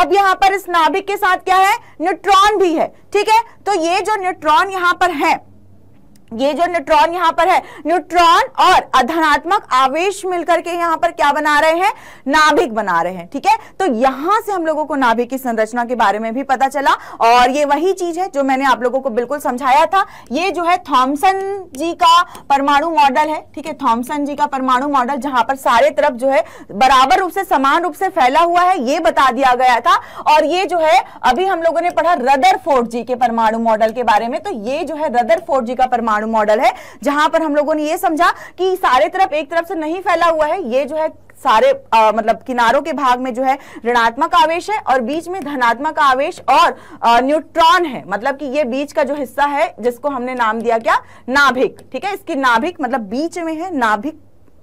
[SPEAKER 1] अब यहाँ पर इस नाभिक के साथ क्या है न्यूट्रॉन भी है ठीक है तो ये जो न्यूट्रॉन यहाँ पर है ये जो न्यूट्रॉन यहां पर है न्यूट्रॉन और अधनात्मक आवेश मिलकर के यहाँ पर क्या बना रहे हैं नाभिक बना रहे हैं ठीक है तो यहां से हम लोगों को नाभिक की संरचना के बारे में भी पता चला और ये वही चीज है जो मैंने आप लोगों को बिल्कुल समझाया था ये जो है थॉम्सन जी का परमाणु मॉडल है ठीक है थॉम्सन जी का परमाणु मॉडल जहां पर सारे तरफ जो है बराबर रूप से समान रूप से फैला हुआ है ये बता दिया गया था और ये जो है अभी हम लोगों ने पढ़ा रदर जी के परमाणु मॉडल के बारे में तो ये जो है रदर जी का परमाणु परमाणु मॉडल है जहां पर हम लोगों ने यह समझा कि सारे तरफ एक तरफ से नहीं फैला हुआ है ये जो है सारे आ, मतलब किनारों के भाग में जो है ऋणात्मक आवेश है और बीच में धनात्मक आवेश और न्यूट्रॉन है मतलब कि ये बीच का जो हिस्सा है जिसको हमने नाम दिया क्या नाभिक ठीक है इसकी नाभिक मतलब बीच में है नाभिक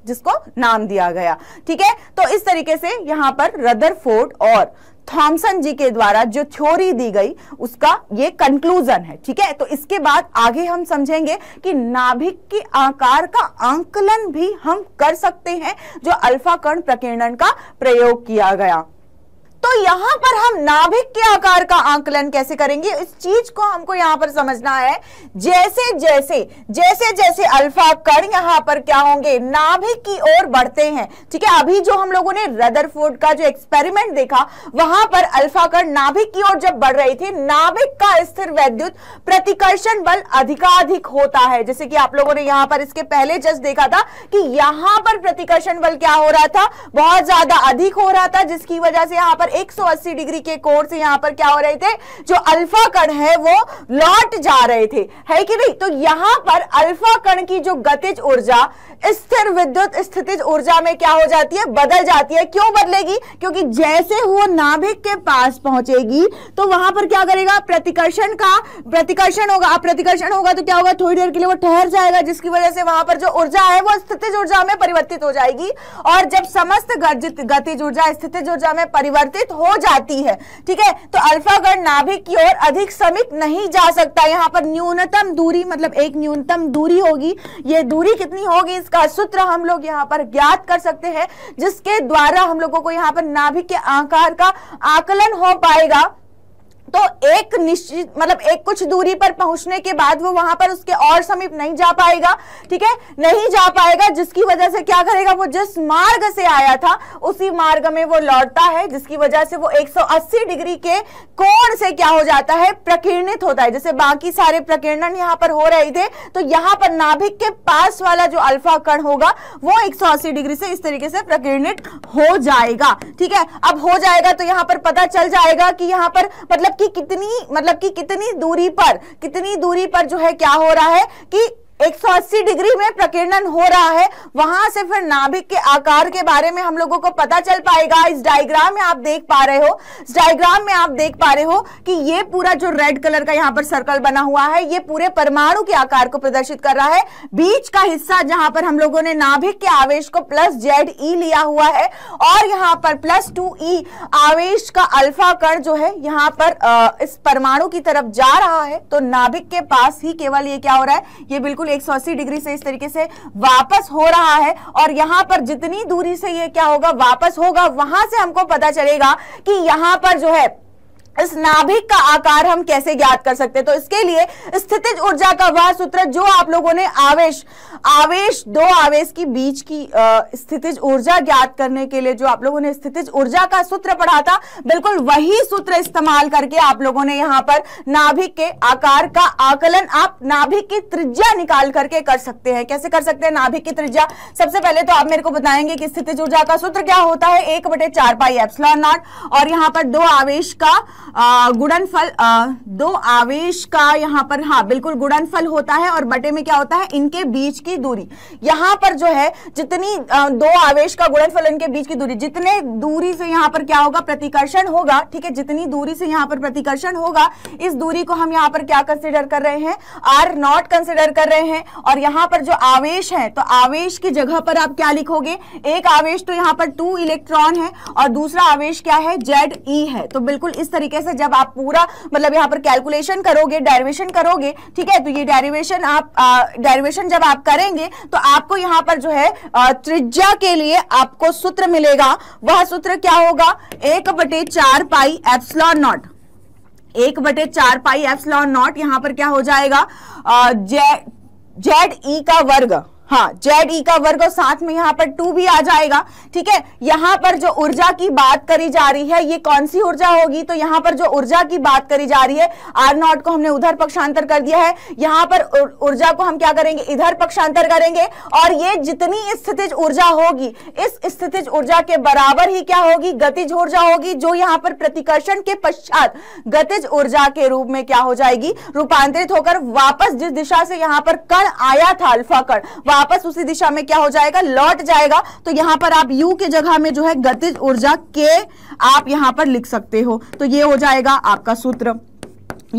[SPEAKER 1] जिसको नाम दिया गया ठीक है तो इस तरीके से यहां पर रदर और थॉमसन जी के द्वारा जो थ्योरी दी गई उसका ये कंक्लूजन है ठीक है तो इसके बाद आगे हम समझेंगे कि नाभिक के आकार का आंकलन भी हम कर सकते हैं जो अल्फा कर्ण प्रकीर्णन का प्रयोग किया गया तो यहां पर हम नाभिक के आकार का आंकलन कैसे करेंगे इस चीज को हमको यहां पर समझना है जैसे जैसे जैसे जैसे अल्फा कण यहां पर क्या होंगे नाभिक की ओर बढ़ते हैं ठीक है अभी जो हम लोगों ने रदरफोर्ड का जो एक्सपेरिमेंट देखा वहां पर अल्फा कण नाभिक की ओर जब बढ़ रही थी नाभिक का स्थिर वैद्युत प्रतिकर्षण बल अधिकाधिक होता है जैसे कि आप लोगों ने यहां पर इसके पहले जस्ट देखा था कि यहां पर प्रतिकर्षण बल क्या हो रहा था बहुत ज्यादा अधिक हो रहा था जिसकी वजह से यहां पर 180 डिग्री के कोण से यहां पर क्या हो रहे थे जो अल्फा कण है वो लौट जा रहे थे है कि नहीं तो यहां पर अल्फा कण की जो गतिज ऊर्जा स्थिर विद्युत स्थितिज ऊर्जा में क्या हो जाती है बदल जाती है क्यों बदलेगी क्योंकि जैसे वो नाभिक के पास पहुंचेगी तो वहां पर क्या करेगा प्रतिकर्षण का प्रतिकर्षण होगा प्रतिकर्षण होगा तो क्या होगा थोड़ी देर के लिए वो ठहर जाएगा जिसकी वजह से वहां पर जो ऊर्जा है वो स्थितिज ऊर्जा में परिवर्तित हो जाएगी और जब समस्त गतिज ऊर्जा स्थितिज ऊर्जा में परिवर्तित विकसित हो जाती है ठीक है तो अल्फागढ़ नाभिक की ओर अधिक समित नहीं जा सकता यहाँ पर न्यूनतम दूरी मतलब एक न्यूनतम दूरी होगी ये दूरी कितनी होगी इसका सूत्र हम लोग यहाँ पर ज्ञात कर सकते हैं जिसके द्वारा हम लोगों को यहाँ पर नाभिक के आकार का आकलन हो पाएगा तो एक निश्चित मतलब एक कुछ दूरी पर पहुंचने के बाद वो वहां पर उसके और समीप नहीं जा पाएगा ठीक है नहीं जा पाएगा जिसकी वजह से क्या करेगा वो जिस मार्ग से आया था उसी मार्ग में वो लौटता है जिसकी वजह से वो 180 डिग्री के कोण से क्या हो जाता है प्रकीर्णित होता है जैसे बाकी सारे प्रकीर्णन यहां पर हो रहे थे तो यहां पर नाभिक के पास वाला जो अल्फा कण होगा वो एक डिग्री से इस तरीके से प्रकीर्णित हो जाएगा ठीक है अब हो जाएगा तो यहां पर पता चल जाएगा कि यहां पर मतलब कि कितनी मतलब कि कितनी दूरी पर कितनी दूरी पर जो है क्या हो रहा है कि 180 डिग्री में प्रकीर्णन हो रहा है वहां से फिर नाभिक के आकार के बारे में हम लोगों को पता चल पाएगा इस डायग्राम में आप देख पा रहे हो इस डायग्राम में आप देख पा रहे हो कि ये पूरा जो रेड कलर का यहाँ पर सर्कल बना हुआ है ये पूरे परमाणु के आकार को प्रदर्शित कर रहा है बीच का हिस्सा जहां पर हम लोगों ने नाभिक के आवेश को प्लस जेड ई लिया हुआ है और यहाँ पर प्लस टू ई आवेश का अल्फा कण जो है यहाँ पर इस परमाणु की तरफ जा रहा है तो नाभिक के पास ही केवल ये क्या हो रहा है ये बिल्कुल बिल्कुल 180 डिग्री से इस तरीके से वापस हो रहा है और यहां पर जितनी दूरी से ये क्या होगा वापस होगा वहां से हमको पता चलेगा कि यहां पर जो है इस नाभिक का आकार हम कैसे ज्ञात कर सकते हैं तो इसके लिए स्थितिज ऊर्जा का वह सूत्र जो आप लोगों ने आवेश आवेश दो आवेश की बीच की स्थितिज ऊर्जा ज्ञात करने के लिए जो आप लोगों ने स्थितिज ऊर्जा का सूत्र पढ़ा था बिल्कुल वही सूत्र इस्तेमाल करके आप लोगों ने यहाँ पर नाभिक के आकार का आकलन आप नाभिक की त्रिज्या निकाल करके कर सकते हैं कैसे कर सकते हैं नाभिक की त्रिज्या सबसे पहले तो आप मेरे को बताएंगे कि स्थितिज ऊर्जा का सूत्र क्या होता है एक बटे चार पाई एप्सलॉन नॉट और यहाँ पर दो आवेश का गुड़नफल दो आवेश का यहाँ पर हाँ बिल्कुल गुड़नफल होता है और बटे में क्या होता है इनके बीच की दूरी यहां पर जो है जितनी आ, दो आवेश का फल इनके बीच की दूरी जितने दूरी से यहाँ पर क्या होगा प्रतिकर्षण होगा ठीक है जितनी दूरी से यहाँ पर प्रतिकर्षण होगा इस दूरी को हम यहाँ पर क्या कंसिडर कर रहे हैं आर नॉट कंसिडर कर रहे हैं और यहाँ पर जो आवेश है तो आवेश की जगह पर आप क्या लिखोगे एक आवेश तो यहाँ पर टू इलेक्ट्रॉन है और दूसरा आवेश क्या है जेड ई e है तो बिल्कुल इस तरीके तरीके से जब आप पूरा मतलब यहाँ पर कैलकुलेशन करोगे डायरिवेशन करोगे ठीक है तो ये डायरिवेशन आप डायरिवेशन जब आप करेंगे तो आपको यहाँ पर जो है त्रिज्या के लिए आपको सूत्र मिलेगा वह सूत्र क्या होगा एक बटे चार पाई एप्सलॉन नॉट एक बटे चार पाई एप्सलॉन नॉट यहाँ पर क्या हो जाएगा जेड ई का वर्ग हाँ जेड ई का वर्ग और साथ में यहाँ पर टू भी आ जाएगा ठीक है यहाँ पर जो ऊर्जा की बात करी जा रही है ये कौन सी ऊर्जा होगी तो यहाँ पर जो ऊर्जा की बात करी जा रही है आर नॉट को हमने उधर पक्षांतर कर दिया है यहाँ पर ऊर्जा को हम क्या करेंगे इधर पक्षांतर करेंगे और ये जितनी स्थितिज ऊर्जा होगी इस स्थितिज ऊर्जा के बराबर ही क्या होगी गतिज ऊर्जा होगी जो यहाँ पर प्रतिकर्षण के पश्चात गतिज ऊर्जा के रूप में क्या हो जाएगी रूपांतरित होकर वापस जिस दिशा से यहाँ पर कण आया था अल्फा कण वापस उसी दिशा में क्या हो जाएगा लौट जाएगा तो यहां पर आप यू के जगह में जो है गतिज ऊर्जा के आप यहां पर लिख सकते हो तो ये हो जाएगा आपका सूत्र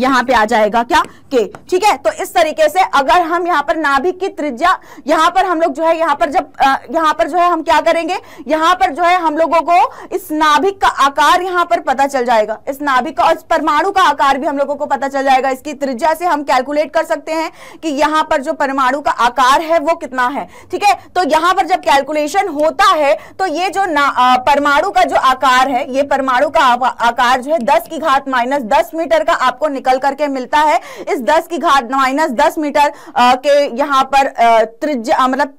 [SPEAKER 1] यहां पे आ जाएगा क्या के ठीक है तो इस तरीके से अगर हम यहां पर नाभिक की त्रिज्या यहां पर हम लोग जो है यहां पर जब यहां पर जो है हम क्या करेंगे यहां पर जो है हम लोगों को इस नाभिक का आकार यहां पर पता चल जाएगा इस नाभिक का और इस परमाणु का आकार भी हम लोगों को पता चल जाएगा इसकी त्रिज्या से हम कैलकुलेट कर सकते हैं कि यहां पर जो परमाणु का आकार है वो कितना है ठीक है तो यहां पर जब कैलकुलेशन होता है तो ये जो परमाणु का जो आकार है ये परमाणु का आकार जो है दस की घात माइनस मीटर का आपको निकल निकल करके मिलता है इस दस की घात माइनस दस मीटर आ, के यहाँ पर त्रिज्या मतलब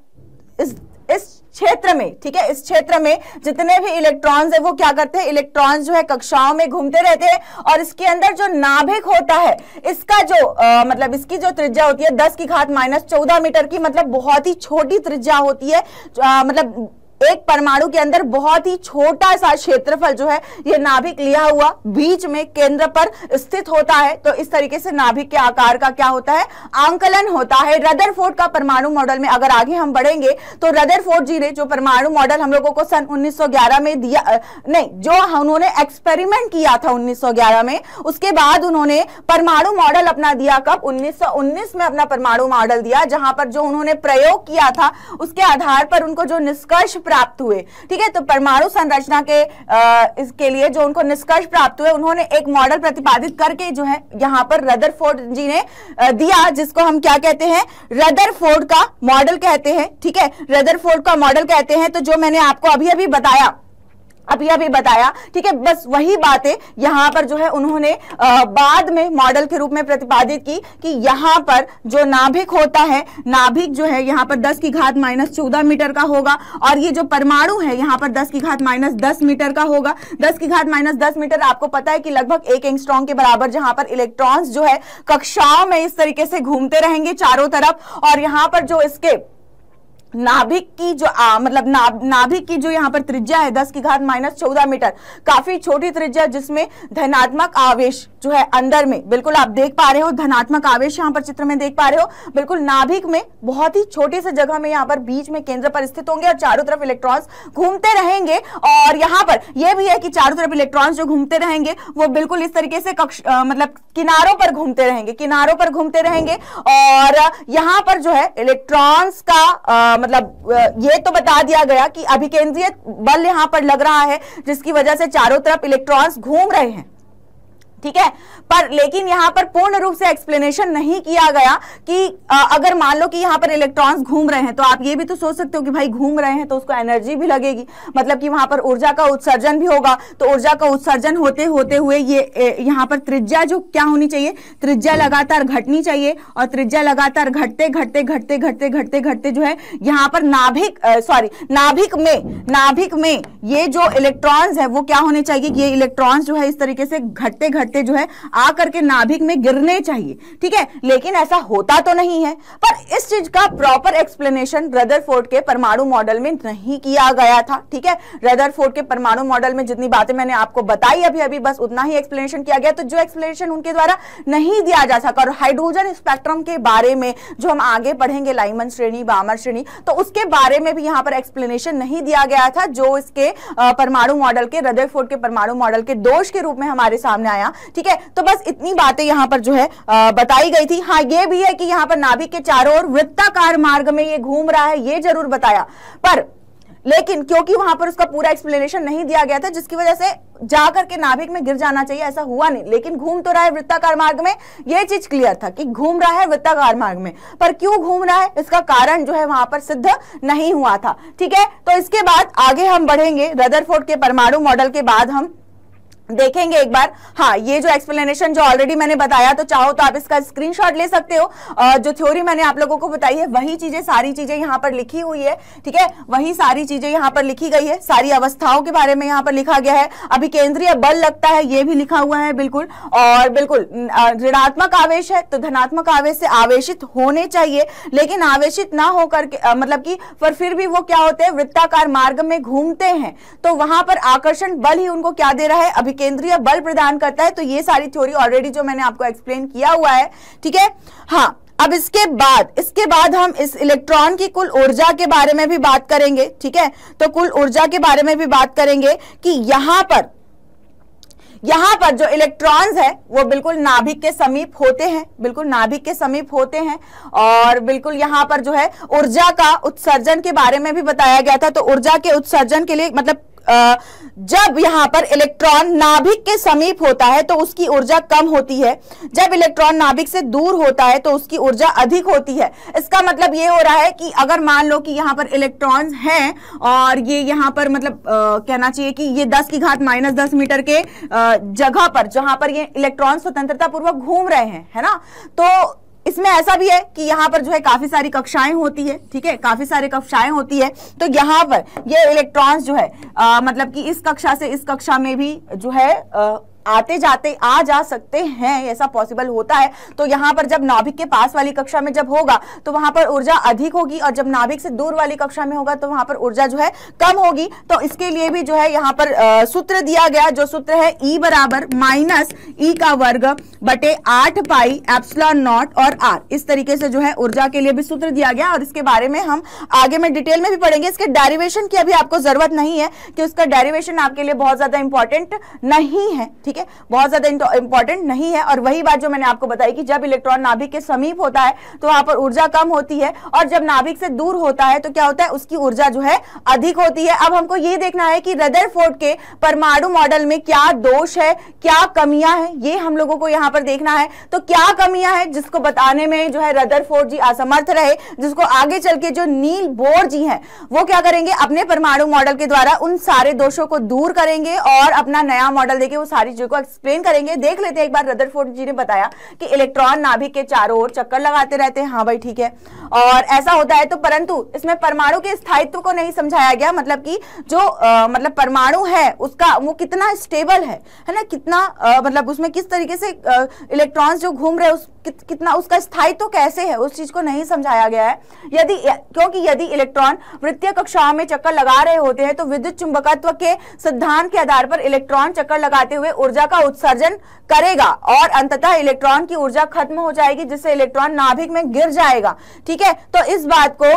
[SPEAKER 1] इस इस क्षेत्र में ठीक है इस क्षेत्र में जितने भी इलेक्ट्रॉन्स है वो क्या करते हैं इलेक्ट्रॉन्स जो है कक्षाओं में घूमते रहते हैं और इसके अंदर जो नाभिक होता है इसका जो आ, मतलब इसकी जो त्रिज्या होती है दस की घात माइनस चौदह मीटर की मतलब बहुत ही छोटी त्रिज्या होती है आ, मतलब एक परमाणु के अंदर बहुत ही छोटा सा क्षेत्रफल जो है ये नाभिक लिया हुआ बीच में केंद्र पर स्थित होता है तो इस तरीके से नाभिक के आकार का क्या होता है आंकलन होता है रदर का परमाणु मॉडल में अगर आगे हम बढ़ेंगे तो रदर जी ने जो परमाणु मॉडल हम लोगों को सन उन्नीस में दिया नहीं जो उन्होंने एक्सपेरिमेंट किया था उन्नीस में उसके बाद उन्होंने परमाणु मॉडल अपना दिया कब उन्नीस में अपना परमाणु मॉडल दिया जहां पर जो उन्होंने प्रयोग किया था उसके आधार पर उनको जो निष्कर्ष प्राप्त हुए ठीक है तो परमाणु संरचना के इसके लिए जो उनको निष्कर्ष प्राप्त हुए उन्होंने एक मॉडल प्रतिपादित करके जो है यहाँ पर रदर जी ने दिया जिसको हम क्या कहते हैं रदर का मॉडल कहते हैं ठीक है रदरफोर्ड का मॉडल कहते हैं तो जो मैंने आपको अभी अभी बताया अभी अभी बताया ठीक है बस वही बातें यहां पर जो है उन्होंने बाद में मॉडल के रूप में प्रतिपादित की कि यहां पर जो नाभिक होता है नाभिक जो है यहां पर 10 की घात माइनस चौदह मीटर का होगा और ये जो परमाणु है यहां पर 10 की घात माइनस दस मीटर का होगा 10 की घात माइनस दस मीटर आपको पता है कि लगभग एक एंगस्ट्रॉन्ग के बराबर जहां पर इलेक्ट्रॉन जो है कक्षाओं में इस तरीके से घूमते रहेंगे चारों तरफ और यहां पर जो इसके नाभिक की जो आ, मतलब ना, नाभिक की जो यहाँ पर त्रिज्या है दस की घात माइनस चौदह मीटर काफी छोटी त्रिज्या जिसमें धनात्मक आवेश जो है अंदर में बिल्कुल आप देख पा रहे हो धनात्मक आवेश यहाँ पर चित्र में देख पा रहे हो बिल्कुल नाभिक में बहुत ही छोटे से जगह में यहाँ पर बीच में केंद्र पर स्थित होंगे और चारों तरफ इलेक्ट्रॉन्स घूमते रहेंगे और यहाँ पर यह भी है कि चारों तरफ इलेक्ट्रॉन्स जो घूमते रहेंगे वो बिल्कुल इस तरीके से कक्ष मतलब किनारों पर घूमते रहेंगे किनारों पर घूमते रहेंगे और यहाँ पर जो है इलेक्ट्रॉन्स का मतलब ये तो बता दिया गया कि अभिकेंद्रीय बल यहां पर लग रहा है जिसकी वजह से चारों तरफ इलेक्ट्रॉन्स घूम रहे हैं ठीक है पर लेकिन यहां पर पूर्ण रूप से एक्सप्लेनेशन नहीं किया गया कि आ, अगर मान लो कि यहां पर इलेक्ट्रॉन्स घूम रहे हैं तो आप ये भी तो सोच सकते हो कि भाई घूम रहे हैं तो उसको एनर्जी भी लगेगी मतलब कि वहां पर ऊर्जा का उत्सर्जन भी होगा तो ऊर्जा का उत्सर्जन होते होते हुए ये यहां पर त्रिज्या जो क्या होनी चाहिए त्रिज्या लगातार घटनी चाहिए और त्रिज्या लगातार घटते घटते घटते घटते घटते घटते जो है यहाँ पर नाभिक सॉरी नाभिक में नाभिक में ये जो इलेक्ट्रॉन्स है वो क्या होने चाहिए ये इलेक्ट्रॉन्स जो है इस तरीके से घटते घटते पत्ते जो है आकर के नाभिक में गिरने चाहिए ठीक है लेकिन ऐसा होता तो नहीं है पर इस चीज का प्रॉपर एक्सप्लेनेशन रदरफोर्ड के परमाणु मॉडल में नहीं किया गया था ठीक है रदरफोर्ड के परमाणु मॉडल में जितनी बातें मैंने आपको बताई अभी अभी बस उतना ही एक्सप्लेनेशन किया गया तो जो एक्सप्लेनेशन उनके द्वारा नहीं दिया जा सका और हाइड्रोजन स्पेक्ट्रम के बारे में जो हम आगे पढ़ेंगे लाइमन श्रेणी बामर श्रेणी तो उसके बारे में भी यहां पर एक्सप्लेनेशन नहीं दिया गया था जो इसके परमाणु मॉडल के रदरफोर्ड के परमाणु मॉडल के दोष के रूप में हमारे सामने आया ठीक है तो बस इतनी बातें यहां पर जो है आ, बताई गई थी हाँ ये भी है कि यहां पर नाभिक के चारों ओर वृत्ताकार मार्ग में ये घूम रहा है ये जरूर बताया पर लेकिन क्योंकि वहां पर उसका पूरा एक्सप्लेनेशन नहीं दिया गया था जिसकी वजह से जाकर के नाभिक में गिर जाना चाहिए ऐसा हुआ नहीं लेकिन घूम तो रहा है वृत्ताकार मार्ग में यह चीज क्लियर था कि घूम रहा है वृत्ताकार मार्ग में पर क्यों घूम रहा है इसका कारण जो है वहां पर सिद्ध नहीं हुआ था ठीक है तो इसके बाद आगे हम बढ़ेंगे रदरफोर्ड के परमाणु मॉडल के बाद हम देखेंगे एक बार हाँ ये जो एक्सप्लेनेशन जो ऑलरेडी मैंने बताया तो चाहो तो आप इसका स्क्रीनशॉट ले सकते हो जो थ्योरी मैंने आप लोगों को बताई है वही चीजें सारी चीजें यहाँ पर लिखी हुई है ठीक है वही सारी चीजें यहाँ पर लिखी गई है सारी अवस्थाओं के बारे में यहाँ पर लिखा गया है अभी केंद्रीय बल लगता है ये भी लिखा हुआ है बिल्कुल और बिल्कुल ऋणात्मक आवेश है तो धनात्मक आवेश से आवेशित होने चाहिए लेकिन आवेशित ना होकर मतलब की पर फिर भी वो क्या होते हैं वृत्ताकार मार्ग में घूमते हैं तो वहां पर आकर्षण बल ही उनको क्या दे रहा है अभी केंद्रीय बल प्रदान करता है तो ये सारी थ्योरी ऑलरेडी जो मैंने आपको एक्सप्लेन किया हुआ है ठीक है हाँ अब इसके बाद इसके बाद हम इस इलेक्ट्रॉन की कुल ऊर्जा के बारे में भी बात करेंगे ठीक है तो कुल ऊर्जा के बारे में भी बात करेंगे कि यहां पर यहां पर जो इलेक्ट्रॉन्स है वो बिल्कुल नाभिक के समीप होते हैं बिल्कुल नाभिक के समीप होते हैं और बिल्कुल यहां पर जो है ऊर्जा का उत्सर्जन के बारे में भी बताया गया था तो ऊर्जा के उत्सर्जन के लिए मतलब जब यहाँ पर इलेक्ट्रॉन नाभिक के समीप होता है तो उसकी ऊर्जा कम होती है जब इलेक्ट्रॉन नाभिक से दूर होता है तो उसकी ऊर्जा अधिक होती है इसका मतलब ये हो रहा है कि अगर मान लो कि यहाँ पर इलेक्ट्रॉन्स हैं और ये यहाँ पर मतलब आ, कहना चाहिए कि ये 10 की घात माइनस दस मीटर के आ, जगह पर जहां पर ये इलेक्ट्रॉन स्वतंत्रता पूर्वक घूम रहे हैं है ना तो इसमें ऐसा भी है कि यहाँ पर जो है काफी सारी कक्षाएं होती है ठीक है काफी सारी कक्षाएं होती है तो यहाँ पर ये यह इलेक्ट्रॉन्स जो है आ, मतलब कि इस कक्षा से इस कक्षा में भी जो है आ, आते जाते आ जा सकते हैं ऐसा पॉसिबल होता है तो यहाँ पर जब नाभिक के पास वाली कक्षा में जब होगा तो वहां पर ऊर्जा अधिक होगी और जब नाभिक से दूर वाली कक्षा में होगा तो वहां पर ऊर्जा जो है कम होगी तो इसके लिए भी जो है यहाँ पर सूत्र दिया गया जो सूत्र है ई e बराबर माइनस ई e का वर्ग बटे आठ पाई एप्सलॉन नॉट और आर इस तरीके से जो है ऊर्जा के लिए भी सूत्र दिया गया और इसके बारे में हम आगे में डिटेल में भी पढ़ेंगे इसके डेरिवेशन की अभी आपको जरूरत नहीं है कि उसका डेरिवेशन आपके लिए बहुत ज्यादा इंपॉर्टेंट नहीं है ठीक है है बहुत ज्यादा इंपॉर्टेंट नहीं है और वही बात जो मैंने आपको बताई कि जब इलेक्ट्रॉन नाभिक के समीप होता है तो वहां पर ऊर्जा कम होती है और जब नाभिक से दूर होता है तो क्या होता है उसकी ऊर्जा जो है अधिक होती है अब हमको ये देखना है कि रदर के परमाणु मॉडल में क्या दोष है क्या कमियां हैं ये हम लोगों को यहां पर देखना है तो क्या कमियां हैं जिसको बताने में जो है रदर जी असमर्थ रहे जिसको आगे चल के जो नील बोर जी हैं वो क्या करेंगे अपने परमाणु मॉडल के द्वारा उन सारे दोषों को दूर करेंगे और अपना नया मॉडल देके वो सारी जी को एक्सप्लेन करेंगे देख लेते हैं एक बार रदरफोर्ड जी ने बताया कि इलेक्ट्रॉन नाभिक के चारों ओर चक्कर लगाते रहते हैं हाँ भाई ठीक है और ऐसा होता है तो परंतु इसमें परमाणु के स्थायित्व को नहीं समझाया गया मतलब कि जो आ, मतलब परमाणु है उसका वो कितना स्टेबल है है ना कितना आ, मतलब उसमें किस तरीके से इलेक्ट्रॉन्स जो घूम रहे उस कि, कितना उसका स्थायित्व तो कैसे है उस चीज को नहीं समझाया गया है यदि क्योंकि यदि इलेक्ट्रॉन वृत्तीय कक्षाओं में चक्कर लगा रहे होते हैं तो विद्युत चुंबकत्व के सिद्धांत के आधार पर इलेक्ट्रॉन चक्कर लगाते हुए ऊर्जा का उत्सर्जन करेगा और अंततः इलेक्ट्रॉन की ऊर्जा खत्म हो जाएगी जिससे इलेक्ट्रॉन नाभिक में गिर जाएगा ठीक है तो इस बात को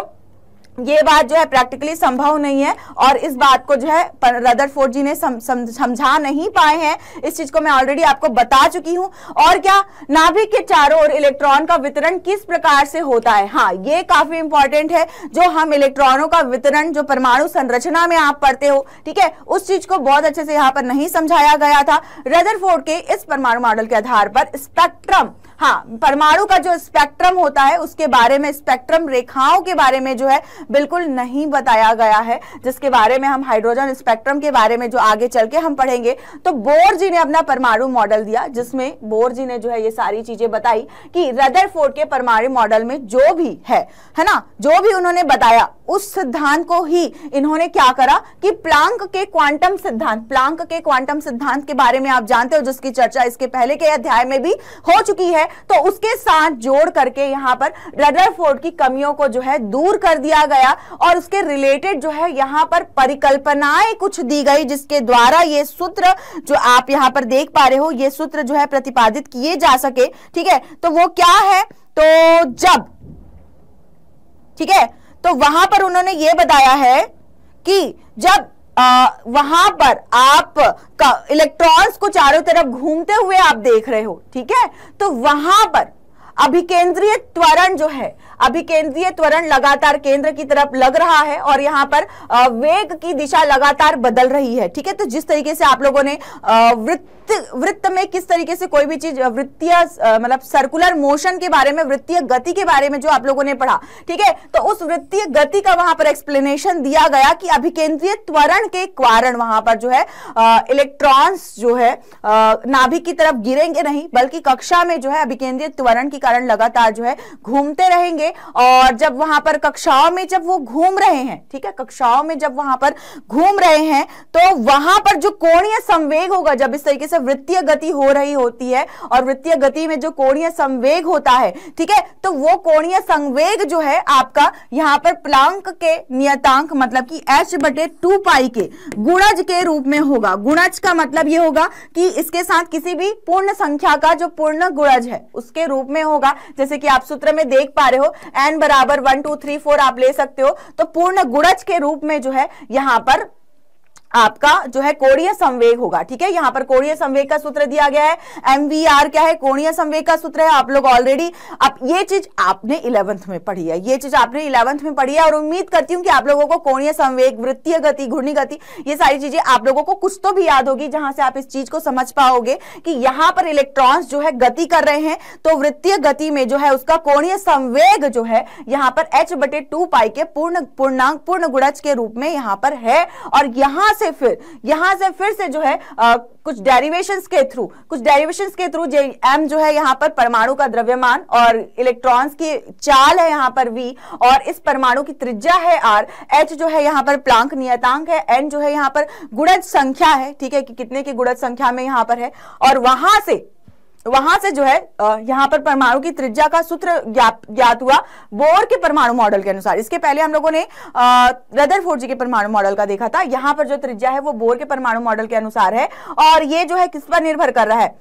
[SPEAKER 1] ये बात जो है प्रैक्टिकली संभव नहीं है और इस बात को जो है रदर फोर्ड जी ने समझा नहीं पाए हैं इस चीज को मैं ऑलरेडी आपको बता चुकी हूं और क्या नाभिक के चारों ओर इलेक्ट्रॉन का वितरण किस प्रकार से होता है हाँ ये काफी इंपॉर्टेंट है जो हम इलेक्ट्रॉनों का वितरण जो परमाणु संरचना में आप पढ़ते हो ठीक है उस चीज को बहुत अच्छे से यहाँ पर नहीं समझाया गया था रदर के इस परमाणु मॉडल के आधार पर स्पेक्ट्रम हाँ परमाणु का जो स्पेक्ट्रम होता है उसके बारे में स्पेक्ट्रम रेखाओं के बारे में जो है बिल्कुल नहीं बताया गया है जिसके बारे में हम हाइड्रोजन स्पेक्ट्रम के बारे में जो आगे चल के हम पढ़ेंगे तो बोर जी ने अपना परमाणु मॉडल दिया जिसमें बोर जी ने जो है ये सारी चीजें बताई कि रदर के परमाणु मॉडल में जो भी है है ना जो भी उन्होंने बताया उस सिद्धांत को ही इन्होंने क्या करा कि प्लांक के क्वांटम सिद्धांत प्लांक के क्वांटम सिद्धांत के बारे में आप जानते हो जिसकी चर्चा इसके पहले के अध्याय में भी हो चुकी है तो उसके साथ जोड़ करके यहां पर रदर की कमियों को जो है दूर कर दिया गया और उसके रिलेटेड जो है यहाँ पर परिकल्पनाएं कुछ दी गई जिसके द्वारा ये सूत्र जो आप यहाँ पर देख पा रहे हो ये सूत्र जो है प्रतिपादित किए जा सके ठीक है तो वो क्या है तो जब ठीक है तो वहां पर उन्होंने ये बताया है कि जब आ, वहां पर आप इलेक्ट्रॉन्स को चारों तरफ घूमते हुए आप देख रहे हो ठीक है तो वहां पर अभिकेंद्रीय त्वरण जो है अभी केंद्रीय त्वरण लगातार केंद्र की तरफ लग रहा है और यहाँ पर वेग की दिशा लगातार बदल रही है ठीक है तो जिस तरीके से आप लोगों ने वृत्त वृत्त में किस तरीके से कोई भी चीज वृत्तीय मतलब सर्कुलर मोशन के बारे में वृत्तीय गति के बारे में जो आप लोगों ने पढ़ा ठीक है तो उस वृत्तीय गति का वहां पर एक्सप्लेनेशन दिया गया कि अभिकेंद्रीय त्वरण के कारण वहां पर जो है इलेक्ट्रॉन्स जो है नाभिक की तरफ गिरेंगे नहीं बल्कि कक्षा में जो है अभिकेंद्रीय त्वरण के कारण लगातार जो है घूमते रहेंगे और जब वहां पर कक्षाओं में जब वो घूम रहे हैं ठीक है कक्षाओं में जब वहां पर घूम रहे हैं तो वहां पर जो कोणीय संवेग होगा जब इस तरीके से वृत्तीय गति हो रही होती है और वृत्तीय गति में जो कोणीय संवेग होता है ठीक है तो वो कोणीय संवेग जो है आपका यहाँ पर प्लांक के नियतांक मतलब कि एच बटे टू पाई के गुणज के रूप में होगा गुणज का मतलब ये होगा कि इसके साथ किसी भी पूर्ण संख्या का जो पूर्ण गुणज है उसके रूप में होगा जैसे कि आप सूत्र में देख पा रहे हो एन बराबर वन टू थ्री फोर आप ले सकते हो तो पूर्ण गुणज के रूप में जो है यहां पर आपका जो है कोणीय संवेग होगा ठीक है यहां पर कोणीय संवेग का सूत्र दिया गया है एम क्या है कोणीय संवेग का सूत्र है आप लोग ऑलरेडी अब ये चीज आपने इलेवंथ में पढ़ी है ये चीज आपने इलेवंथ में पढ़ी है और उम्मीद करती हूं कि आप लोगों को कोणीय संवेग वृत्तीय गति घूर्णी गति ये सारी चीजें आप लोगों को कुछ तो भी याद होगी जहां से आप इस चीज को समझ पाओगे कि यहां पर इलेक्ट्रॉन जो है गति कर रहे हैं तो वृत्तीय गति में जो है उसका कोणीय संवेग जो है यहां पर एच बटे टू पाई के पूर्ण पूर्णांक पूर्ण गुणज के रूप में यहां पर है और यहां से फिर यहां से फिर से जो है आ, कुछ डेरिवेशन के थ्रू कुछ डेरिवेशन के थ्रू जे एम जो है यहां पर परमाणु का द्रव्यमान और इलेक्ट्रॉन्स की चाल है यहां पर वी और इस परमाणु की त्रिज्या है आर एच जो है यहां पर प्लांक नियतांक है एन जो है यहां पर गुणज संख्या है ठीक है कि कितने की गुणज संख्या में यहां पर है और वहां से वहां से जो है यहाँ पर परमाणु की त्रिज्या का सूत्र ज्ञात हुआ बोर के परमाणु मॉडल के अनुसार इसके पहले हम लोगों ने फोर जी के परमाणु मॉडल का देखा था यहाँ पर जो त्रिज्या है वो बोर के परमाणु मॉडल के अनुसार है और ये जो है किस पर निर्भर कर रहा है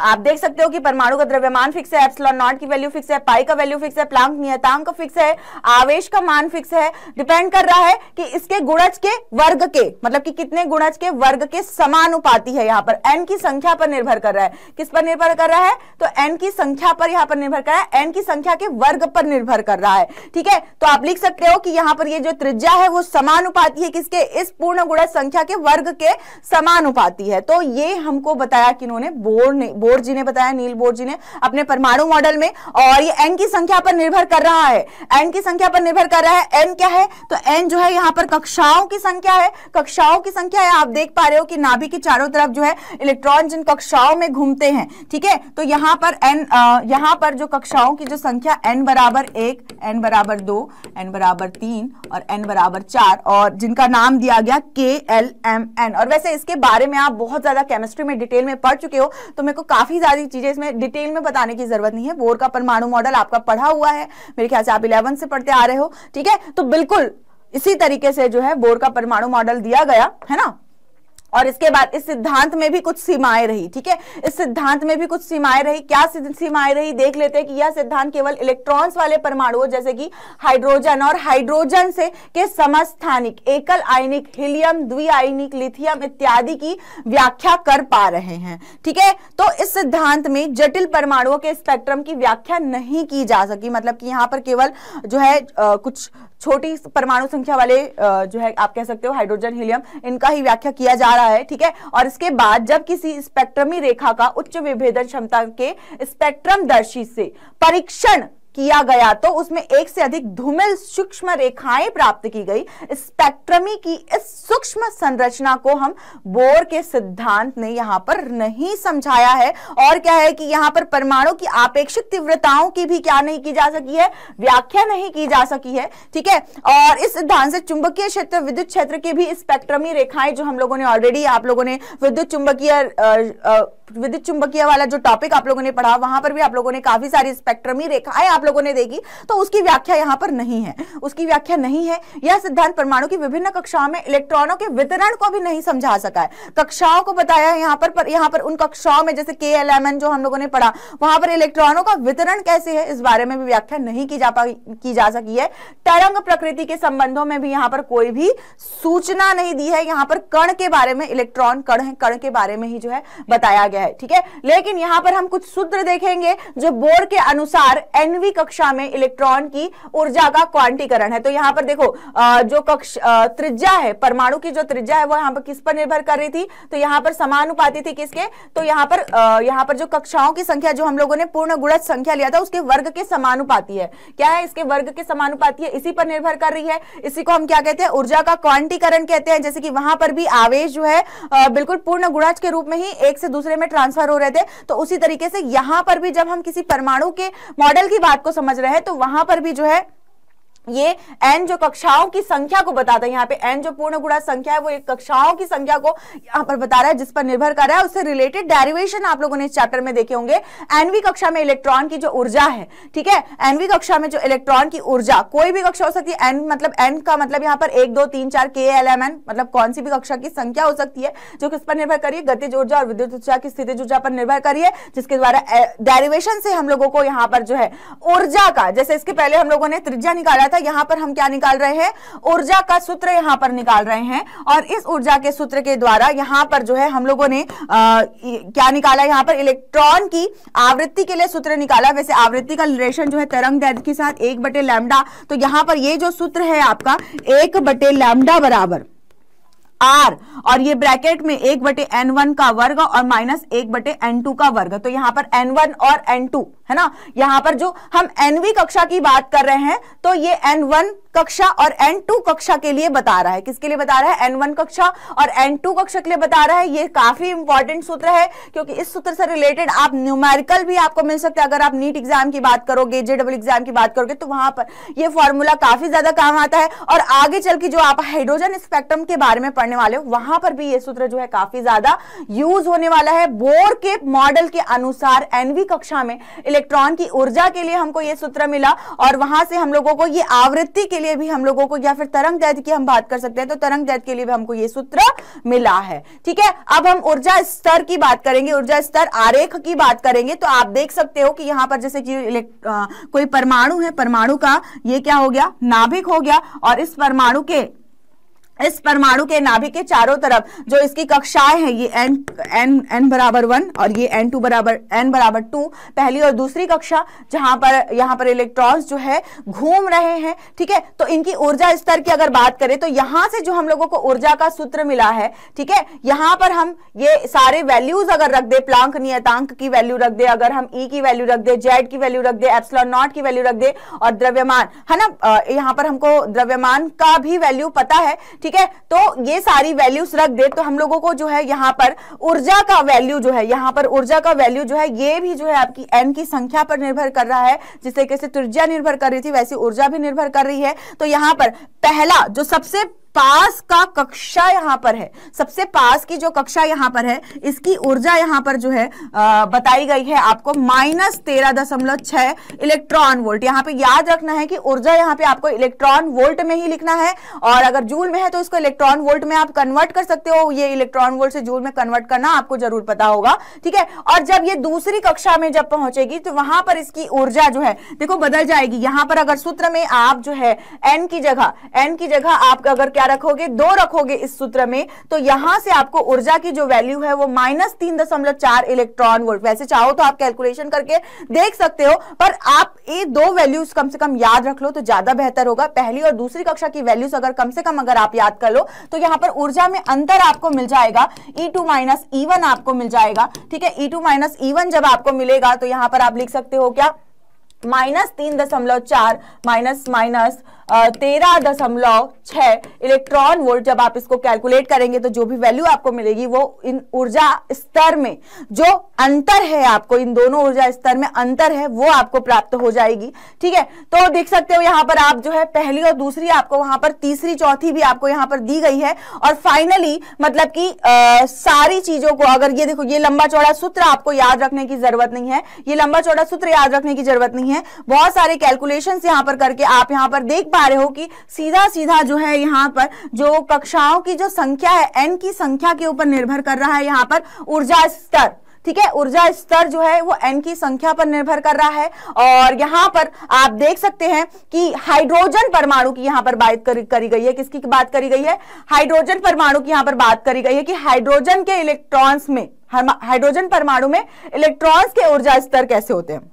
[SPEAKER 1] आप देख सकते हो कि परमाणु का द्रव्यमान फिक्स है एप्सिलॉन नॉट की वैल्यू फिक्स है पाई का वैल्यू फिक्स है प्लांक नियतांक फिक्स है आवेश का मान फिक्स है डिपेंड कर रहा है कि इसके गुणज के वर्ग के मतलब कि कितने गुणज के वर्ग के समानुपाती है यहाँ पर एन की संख्या पर निर्भर कर रहा है किस पर निर्भर कर रहा है तो एन की संख्या पर यहाँ पर निर्भर कर रहा है एन की संख्या के वर्ग पर निर्भर कर रहा है ठीक है तो आप लिख सकते हो कि यहाँ पर ये जो त्रिज्या है वो समानुपाती है किसके इस पूर्ण गुणज संख्या के वर्ग के समानुपाती है तो ये हमको बताया कि इन्होंने बोर्ड ने बोर्ड जी ने बताया नील बोर्ड जी ने अपने परमाणु मॉडल में और ये एन की संख्या पर निर्भर कर रहा है एन की संख्या पर निर्भर कर रहा है एन क्या है तो एन जो है यहाँ पर कक्षाओं की संख्या है कक्षाओं की संख्या है आप देख पा रहे हो कि नाभी के चारों तरफ जो है इलेक्ट्रॉन जिन कक्षाओं में घूमते हैं ठीक है तो यहाँ पर एन यहाँ पर जो कक्षाओं की जो संख्या एन बराबर एक एन बराबर दो एन बराबर तीन और एन बराबर चार और जिनका नाम दिया गया के एल एम एन और वैसे इसके बारे में आप बहुत ज्यादा केमिस्ट्री में डिटेल में पढ़ चुके हो तो मेरे को काफी सारी चीजें इसमें डिटेल में बताने की जरूरत नहीं है बोर का परमाणु मॉडल आपका पढ़ा हुआ है मेरे ख्याल से आप इलेवन से पढ़ते आ रहे हो ठीक है तो बिल्कुल इसी तरीके से जो है बोर का परमाणु मॉडल दिया गया है ना और इसके बाद इस सिद्धांत में भी कुछ सीमाएं रही ठीक है इस सिद्धांत में भी कुछ सीमाएं रही क्या सीमाएं रही देख लेते हैं कि यह सिद्धांत केवल इलेक्ट्रॉन्स वाले परमाणुओं जैसे कि हाइड्रोजन और हाइड्रोजन से के समस्थानिक एकल आयनिक हीलियम द्विआयनिक लिथियम इत्यादि की व्याख्या कर पा रहे हैं ठीक है तो इस सिद्धांत में जटिल परमाणुओं के स्पेक्ट्रम की व्याख्या नहीं की जा सकी मतलब कि यहाँ पर केवल जो है आ, कुछ छोटी परमाणु संख्या वाले जो है आप कह सकते हो हाइड्रोजन हीलियम इनका ही व्याख्या किया जा रहा होता है ठीक है और इसके बाद जब किसी स्पेक्ट्रमी रेखा का उच्च विभेदन क्षमता के स्पेक्ट्रम दर्शी से परीक्षण किया गया तो उसमें एक से अधिक धूमिल सूक्ष्म रेखाएं प्राप्त की गई स्पेक्ट्रमी की इस सूक्ष्म संरचना को हम बोर के सिद्धांत ने यहाँ पर नहीं समझाया है और क्या है कि यहां पर परमाणु की आपेक्षिक तीव्रताओं की भी क्या नहीं की जा सकी है व्याख्या नहीं की जा सकी है ठीक है और इस सिद्धांत से चुंबकीय क्षेत्र विद्युत क्षेत्र के भी स्पेक्ट्रमी रेखाएं जो हम लोगों ने ऑलरेडी आप लोगों ने विद्युत चुंबकीय विद्युत चुंबकीय वाला जो टॉपिक आप लोगों ने पढ़ा वहां पर भी आप लोगों ने काफी सारी स्पेक्ट्रमी रेखाएं आप आप लोगों ने देगी तो उसकी व्याख्या यहाँ पर नहीं है उसकी व्याख्या नहीं है यह सिद्धांत परमाणु की विभिन्न कक्षाओं में इलेक्ट्रॉनों के वितरण को भी नहीं समझा सका है कक्षाओं को बताया है यहाँ पर, पर यहाँ पर उन कक्षाओं में जैसे के एल एम एन जो हम लोगों ने पढ़ा वहां पर इलेक्ट्रॉनों का वितरण कैसे है इस बारे में भी व्याख्या नहीं की जा पा की जा सकी है तरंग प्रकृति के संबंधों में भी यहाँ पर कोई भी सूचना नहीं दी है यहाँ पर कण के बारे में इलेक्ट्रॉन कण है कण के बारे में ही जो है बताया गया है ठीक है लेकिन यहाँ पर हम कुछ सूत्र देखेंगे जो बोर्ड के अनुसार एनवी कक्षा में इलेक्ट्रॉन की ऊर्जा का क्वांटीकरण है तो यहां पर देखो जो कक्ष त्रिज्या है परमाणु की जो त्रिज्या है वो यहां पर किस पर निर्भर कर रही थी तो यहां पर समानुपाती थी किसके तो यहां पर यहां पर जो कक्षाओं की संख्या जो हम लोगों ने पूर्ण गुणज संख्या लिया था उसके वर्ग के समानुपाती है क्या है इसके वर्ग के समानुपाती है इसी पर निर्भर कर रही है इसी को हम क्या कहते हैं ऊर्जा का क्वांटीकरण कहते हैं जैसे कि वहां पर भी आवेश जो है बिल्कुल पूर्ण गुणज के रूप में ही एक से दूसरे में ट्रांसफर हो रहे थे तो उसी तरीके से यहां पर भी जब हम किसी परमाणु के मॉडल की बात बात को समझ रहे हैं तो वहां पर भी जो है ये एन जो कक्षाओं की संख्या को बताता है यहाँ पे एन जो पूर्ण गुणा संख्या है वो एक कक्षाओं की संख्या को यहाँ पर बता रहा है जिस पर निर्भर कर रहा है उससे रिलेटेड डेरिवेशन आप लोगों ने इस चैप्टर में देखे होंगे एनवी कक्षा में इलेक्ट्रॉन की जो ऊर्जा है ठीक है एनवी कक्षा में जो इलेक्ट्रॉन की ऊर्जा कोई भी कक्षा हो सकती है एन मतलब एन का मतलब यहाँ पर एक दो तीन चार के एल एम एन मतलब कौन सी भी कक्षा की संख्या हो सकती है जो किस पर निर्भर करिए गतिज ऊर्जा और विद्युत ऊर्जा की स्थिति ऊर्जा पर निर्भर करिए जिसके द्वारा डेरिवेशन से हम लोगों को यहाँ पर जो है ऊर्जा का जैसे इसके पहले हम लोगों ने त्रिज्या निकाला बताया था यहाँ पर हम क्या निकाल रहे हैं ऊर्जा का सूत्र यहाँ पर निकाल रहे हैं और इस ऊर्जा के सूत्र के द्वारा यहाँ पर जो है हम लोगों ने आ, क्या निकाला यहाँ पर इलेक्ट्रॉन की आवृत्ति के लिए सूत्र निकाला वैसे आवृत्ति का रिलेशन जो है तरंग दैर्घ्य के साथ एक बटे लैमडा तो यहाँ पर ये जो सूत्र है आपका एक बटे लैमडा बराबर आर और ये ब्रैकेट में एक बटे एन वन का वर्ग और माइनस एक बटे एन टू का वर्ग तो यहाँ पर एन वन और एन टू है ना यहां पर जो हम एनवी कक्षा की बात कर रहे हैं तो ये एन वन कक्षा और एन टू कक्षा के लिए बता रहा है किसके लिए बता रहा है एन वन कक्षा और एन टू कक्षा के लिए बता रहा है ये काफी इंपॉर्टेंट सूत्र है क्योंकि इस सूत्र से रिलेटेड आप न्यूमेरिकल भी आपको मिल सकते हैं अगर आप नीट एग्जाम की बात करोगे जेडबल एग्जाम की बात करोगे तो वहां पर यह फॉर्मूला काफी ज्यादा काम आता है और आगे चल के जो आप हाइड्रोजन स्पेक्ट्रम के बारे में पढ़ने वाले हो वहां पर भी ये सूत्र जो है काफी ज्यादा यूज होने वाला है बोर के मॉडल के अनुसार एनवी कक्षा में इलेक्ट्रॉन इलेक्ट्रॉन की ऊर्जा के लिए हमको ये सूत्र मिला और वहां से हम लोगों को ये आवृत्ति के लिए भी हम लोगों को या फिर तरंग दैत की हम बात कर सकते हैं तो तरंग दैत के लिए भी हमको ये सूत्र मिला है ठीक है अब हम ऊर्जा स्तर की बात करेंगे ऊर्जा स्तर आरेख की बात करेंगे तो आप देख सकते हो कि यहाँ पर जैसे कि कोई परमाणु है परमाणु का ये क्या हो गया नाभिक हो गया और इस परमाणु के इस परमाणु के नाभिक के चारों तरफ जो इसकी कक्षाएं हैं ये एन एन एन बराबर वन और ये एन टू बराबर एन बराबर टू पहली और दूसरी कक्षा जहां पर यहां पर इलेक्ट्रॉन्स जो है घूम रहे हैं ठीक है तो इनकी ऊर्जा स्तर की अगर बात करें तो यहां से जो हम लोगों को ऊर्जा का सूत्र मिला है ठीक है यहां पर हम ये सारे वैल्यूज अगर रख दे प्लांक नियतांक की वैल्यू रख दे अगर हम ई e की वैल्यू रख दे जेड की वैल्यू रख दे एप्सलॉन नॉट की वैल्यू रख दे और द्रव्यमान है ना यहां पर हमको द्रव्यमान का भी वैल्यू पता है ठीक ठीक है तो ये सारी वैल्यूज रख दे तो हम लोगों को जो है यहाँ पर ऊर्जा का वैल्यू जो है यहाँ पर ऊर्जा का वैल्यू जो है ये भी जो है आपकी एन की संख्या पर निर्भर कर रहा है जिस तरीके से त्रिजा निर्भर कर रही थी वैसे ऊर्जा भी निर्भर कर रही है तो यहाँ पर पहला जो सबसे पास का कक्षा यहां पर है सबसे पास की जो कक्षा यहां पर है इसकी ऊर्जा यहां पर जो है बताई गई है आपको माइनस तेरह दशमलव छह इलेक्ट्रॉन वोल्ट यहां पे याद रखना है कि ऊर्जा यहाँ पे आपको इलेक्ट्रॉन वोल्ट में ही लिखना है और अगर जूल में है तो इसको इलेक्ट्रॉन वोल्ट में आप कन्वर्ट कर सकते हो ये इलेक्ट्रॉन वोल्ट से जूल में कन्वर्ट करना आपको जरूर पता होगा ठीक है और जब ये दूसरी कक्षा में जब पहुंचेगी तो वहां पर इसकी ऊर्जा जो है देखो बदल जाएगी यहां पर अगर सूत्र में आप जो है एन की जगह एन की जगह आप अगर क्या क्या रखोगे दो रखोगे इस सूत्र में तो यहां से आपको ऊर्जा की जो वैल्यू है वो माइनस तीन दशमलव चार इलेक्ट्रॉन वोल्ट वैसे चाहो तो आप कैलकुलेशन करके देख सकते हो पर आप ये दो वैल्यूज कम से कम याद रख लो तो ज्यादा बेहतर होगा पहली और दूसरी कक्षा की वैल्यूज अगर कम से कम अगर आप याद कर लो तो यहां पर ऊर्जा में अंतर आपको मिल जाएगा ई टू माइनस ईवन आपको मिल जाएगा ठीक है ई टू माइनस ईवन जब आपको मिलेगा तो यहां पर आप लिख सकते हो क्या माइनस तीन दशमलव चार माइनस माइनस तेरह दशमलव छ इलेक्ट्रॉन वोल्ट जब आप इसको कैलकुलेट करेंगे तो जो भी वैल्यू आपको मिलेगी वो इन ऊर्जा स्तर में जो अंतर है आपको इन दोनों ऊर्जा स्तर में अंतर है वो आपको प्राप्त हो जाएगी ठीक है तो देख सकते हो यहाँ पर आप जो है पहली और दूसरी आपको वहां पर तीसरी चौथी भी आपको यहाँ पर दी गई है और फाइनली मतलब की आ, सारी चीजों को अगर ये देखो ये लंबा चौड़ा सूत्र आपको याद रखने की जरूरत नहीं है ये लंबा चौड़ा सूत्र याद रखने की जरूरत नहीं है बहुत सारे कैलकुलेशन यहाँ पर करके आप यहाँ पर देख पा पा रहे हो कि सीधा सीधा जो है यहाँ पर जो कक्षाओं की जो संख्या है एन की संख्या के ऊपर निर्भर कर रहा है यहाँ पर ऊर्जा स्तर ठीक है ऊर्जा स्तर जो है वो एन की संख्या पर निर्भर कर रहा है और यहाँ पर आप देख सकते हैं कि हाइड्रोजन परमाणु की यहाँ पर बात करी, करी गई है किसकी बात करी गई है हाइड्रोजन परमाणु की यहाँ पर बात करी गई है कि हाइड्रोजन के इलेक्ट्रॉन्स में हाइड्रोजन परमाणु में इलेक्ट्रॉन्स के ऊर्जा स्तर कैसे होते हैं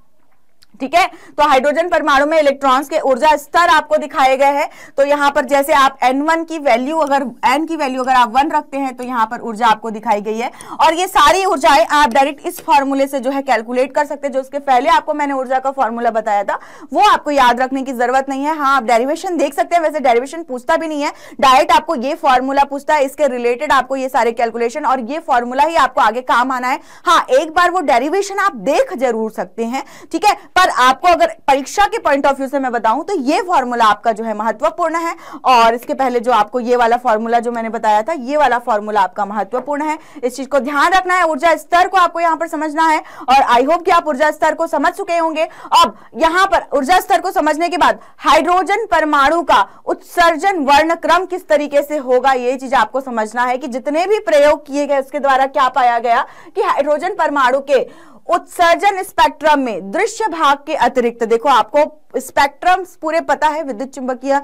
[SPEAKER 1] ठीक है तो हाइड्रोजन परमाणु में इलेक्ट्रॉन्स के ऊर्जा स्तर आपको दिखाए गए हैं तो यहां पर जैसे आप N1 की वैल्यू अगर N की वैल्यू अगर आप वन रखते हैं तो यहां पर ऊर्जा आपको दिखाई गई है और ये सारी ऊर्जाएं आप डायरेक्ट इस फॉर्मूले से जो है कैलकुलेट कर सकते हैं जो उसके पहले आपको मैंने ऊर्जा का फॉर्मूला बताया था वो आपको याद रखने की जरूरत नहीं है हाँ आप डेरिवेशन देख सकते हैं वैसे डेरिवेशन पूछता भी नहीं है डायरेक्ट आपको ये फॉर्मूला पूछता है इसके रिलेटेड आपको ये सारे कैलकुलेशन और ये फॉर्मूला ही आपको आगे काम आना है हाँ एक बार वो डेरिवेशन आप देख जरूर सकते हैं ठीक है पर और आपको अगर परीक्षा के पॉइंट ऑफ व्यू से मैं बताऊं तो ये फॉर्मूला आपका जो है महत्वपूर्ण है और इसके पहले जो आपको ये वाला फॉर्मूला जो मैंने बताया था ये वाला फॉर्मूला आपका महत्वपूर्ण है इस चीज को ध्यान रखना है ऊर्जा स्तर को आपको यहाँ पर समझना है और आई होप कि आप ऊर्जा स्तर को समझ चुके होंगे अब यहाँ पर ऊर्जा स्तर को समझने के बाद हाइड्रोजन परमाणु का उत्सर्जन वर्ण क्रम किस तरीके से होगा ये चीज आपको समझना है कि जितने भी प्रयोग किए गए उसके द्वारा क्या पाया गया कि हाइड्रोजन परमाणु के उत्सर्जन स्पेक्ट्रम में दृश्य भाग के अतिरिक्त देखो आपको स्पेक्ट्रम पूरे पता है विद्युत चुंबकीय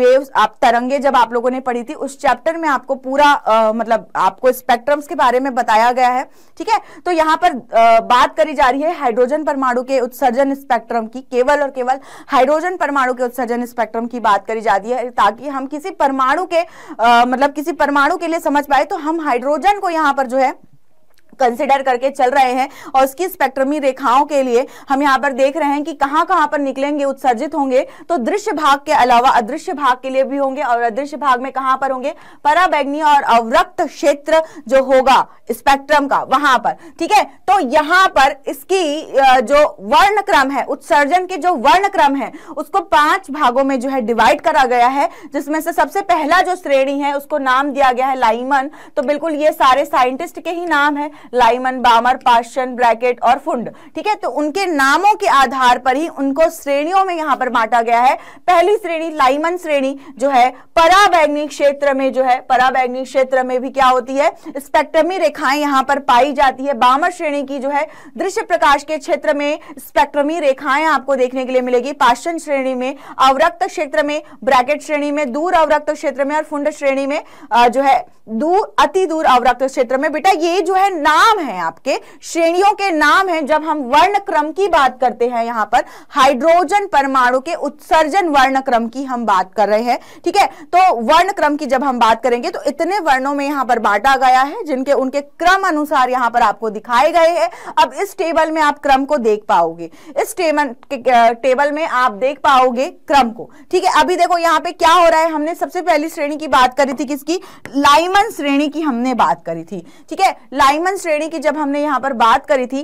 [SPEAKER 1] वेव्स आप तरंगे जब आप लोगों ने पढ़ी थी उस चैप्टर में आपको पूरा आ, मतलब आपको स्पेक्ट्रम्स के बारे में बताया गया है ठीक है तो यहाँ पर आ, बात करी जा रही है हाइड्रोजन परमाणु के उत्सर्जन स्पेक्ट्रम की केवल और केवल हाइड्रोजन परमाणु के उत्सर्जन स्पेक्ट्रम की बात करी जा रही है ताकि हम किसी परमाणु के आ, मतलब किसी परमाणु के लिए समझ पाए तो हम हाइड्रोजन को यहाँ पर जो है कंसिडर करके चल रहे हैं और उसकी स्पेक्ट्रमी रेखाओं के लिए हम यहाँ पर देख रहे हैं कि कहाँ कहाँ पर निकलेंगे उत्सर्जित होंगे तो दृश्य भाग के अलावा अदृश्य भाग के लिए भी होंगे और अदृश्य भाग में कहाँ पर होंगे पराबैग्नी और अवरक्त क्षेत्र जो होगा स्पेक्ट्रम का वहां पर ठीक है तो यहाँ पर इसकी जो वर्ण क्रम है उत्सर्जन के जो वर्ण क्रम है उसको पांच भागों में जो है डिवाइड करा गया है जिसमें से सबसे पहला जो श्रेणी है उसको नाम दिया गया है लाइमन तो बिल्कुल ये सारे साइंटिस्ट के ही नाम है लाइमन बामर पाश्चन ब्रैकेट और फुंड ठीक है तो उनके नामों के आधार पर ही उनको श्रेणियों में यहां पर बांटा गया है पहली श्रेणी लाइमन श्रेणी जो है पराबैग्नि क्षेत्र में जो है पराबैग्नि क्षेत्र में भी क्या होती है स्पेक्ट्रमी रेखाएं यहां पर पाई जाती है बामर श्रेणी की जो है दृश्य प्रकाश के क्षेत्र में स्पेक्ट्रमी रेखाएं आपको देखने के लिए मिलेगी पाश्चन श्रेणी में अवरक्त क्षेत्र में ब्रैकेट श्रेणी में दूर अवरक्त क्षेत्र में और फुंड श्रेणी में जो है दूर अति दूर अवरक्त क्षेत्र में बेटा ये जो है नाम नाम है आपके श्रेणियों के नाम है जब हम वर्ण क्रम की बात करते हैं यहां पर हाइड्रोजन परमाणु के उत्सर्जन वर्ण क्रम की हम बात कर रहे हैं ठीक है तो वर्ण क्रम की जब हम बात करेंगे तो इतने वर्णों में यहां पर बांटा गया है जिनके उनके क्रम अनुसार यहां पर आपको दिखाए गए हैं अब इस टेबल में आप क्रम को देख पाओगे इस टेबल टेबल में आप देख पाओगे क्रम को ठीक है अभी देखो यहां पे क्या हो रहा है हमने सबसे पहली श्रेणी की बात करी थी किसकी लाइमन श्रेणी की हमने बात करी थी ठीक है लाइमन श्रेणी की जब हमने यहाँ पर बात करी थी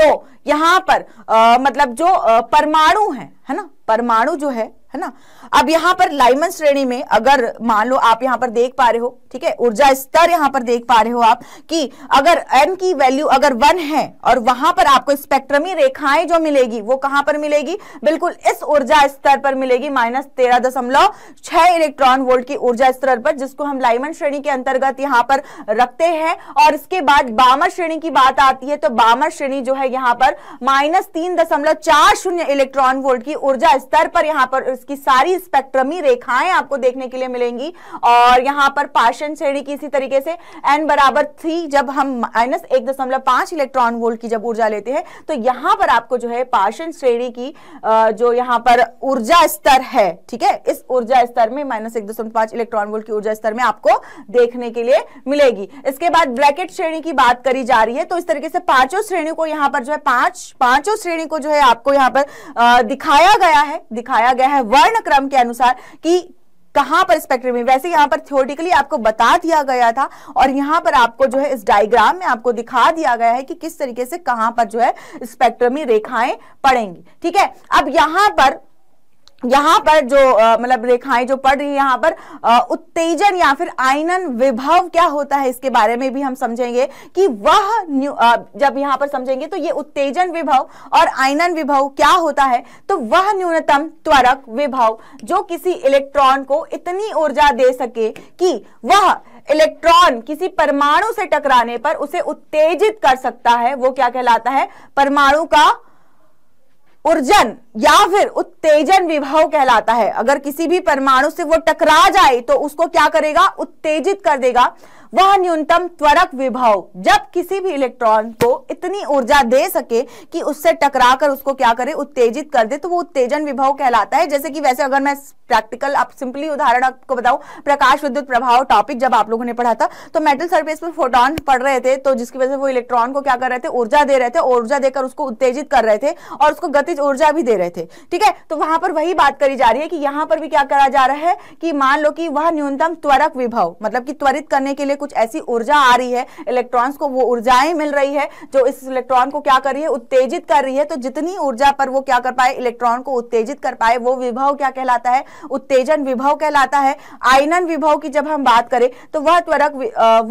[SPEAKER 1] तो यहाँ पर आ, मतलब जो परमाणु है है ना परमाणु जो है है ना अब यहां पर लाइमन श्रेणी में अगर मान लो आप यहां पर देख पा रहे हो ठीक है ऊर्जा स्तर यहां पर देख पा रहे हो आप कि अगर एम की वैल्यू अगर वन है और वहां पर आपको स्पेक्ट्रमी रेखाएं जो मिलेगी वो कहां पर मिलेगी बिल्कुल इस ऊर्जा स्तर पर मिलेगी माइनस तेरह दशमलव छह इलेक्ट्रॉन वोल्ट की ऊर्जा स्तर पर जिसको हम लाइमन श्रेणी के अंतर्गत यहां पर रखते हैं और इसके बाद बामर श्रेणी की बात आती है तो बामर श्रेणी जो है यहां पर माइनस तीन दशमलव चार शून्य इलेक्ट्रॉन वोल्ट की ऊर्जा स्तर पर यहां पर इसकी सारी स्पेक्ट्रमी रेखाएं आपको देखने के लिए मिलेंगी और यहाँ पर पाषण श्रेणी की इसी तरीके से एन बराबर थ्री जब हम माइनस एक दशमलव पांच इलेक्ट्रॉन वोल्ट की जब ऊर्जा लेते हैं तो यहां पर आपको जो है पाषण श्रेणी की जो यहां पर ऊर्जा स्तर है ठीक है इस ऊर्जा स्तर में माइनस एक दशमलव पांच इलेक्ट्रॉन वोल्ट की ऊर्जा स्तर में आपको देखने के लिए मिलेगी इसके बाद ब्रैकेट श्रेणी की बात करी जा रही है तो इस तरीके से पांचों श्रेणी को यहां पर जो है पांच पांचों श्रेणी को जो है आपको यहां पर दिखाया गया है दिखाया गया है वर्ण क्रम के अनुसार कि कहां पर स्पेक्ट्रम में वैसे यहां पर थ्योरेटिकली आपको बता दिया गया था और यहां पर आपको जो है इस डायग्राम में आपको दिखा दिया गया है कि किस तरीके से कहां पर जो है स्पेक्ट्रमी रेखाएं पड़ेंगी ठीक है अब यहां पर यहाँ पर जो मतलब रेखाएं जो पड़ रही है यहाँ पर आ, उत्तेजन या फिर आयनन विभव क्या होता है इसके बारे में भी हम समझेंगे कि वह आ, जब यहाँ पर समझेंगे तो ये उत्तेजन विभव और आयनन विभव क्या होता है तो वह न्यूनतम त्वरक विभव जो किसी इलेक्ट्रॉन को इतनी ऊर्जा दे सके कि वह इलेक्ट्रॉन किसी परमाणु से टकराने पर उसे उत्तेजित कर सकता है वो क्या कहलाता है परमाणु का उर्जन या फिर उत्तेजन विभाव कहलाता है अगर किसी भी परमाणु से वो टकरा जाए तो उसको क्या करेगा उत्तेजित कर देगा वह न्यूनतम त्वरक विभव जब किसी भी इलेक्ट्रॉन को इतनी ऊर्जा दे सके कि उससे टकराकर उसको क्या करे उत्तेजित कर दे तो वो उत्तेजन विभव कहलाता है जैसे कि वैसे अगर मैं प्रैक्टिकल आप सिंपली उदाहरण आपको बताऊं प्रकाश विद्युत प्रभाव टॉपिक जब आप लोगों ने पढ़ा था तो मेटल सर्फेस पर फोटोन पढ़ रहे थे तो जिसकी वजह से वो इलेक्ट्रॉन को क्या कर रहे थे ऊर्जा दे रहे थे ऊर्जा देकर उसको उत्तेजित कर रहे थे और उसको गतिज ऊर्जा भी दे रहे थे ठीक है तो वहां पर वही बात करी जा रही है कि यहां पर भी क्या करा जा रहा है कि मान लो कि वह न्यूनतम त्वरक विभव मतलब कि त्वरित करने के लिए कुछ ऐसी ऊर्जा आ रही है इलेक्ट्रॉन्स को वो ऊर्जाएं मिल रही है जो इस इलेक्ट्रॉन को क्या कर रही है उत्तेजित कर रही है तो जितनी ऊर्जा पर वो क्या कर पाए इलेक्ट्रॉन को उत्तेजित कर पाए वो विभव क्या कहलाता है उत्तेजन विभव कहलाता है आयनन विभव की जब हम बात करें तो वह त्वरक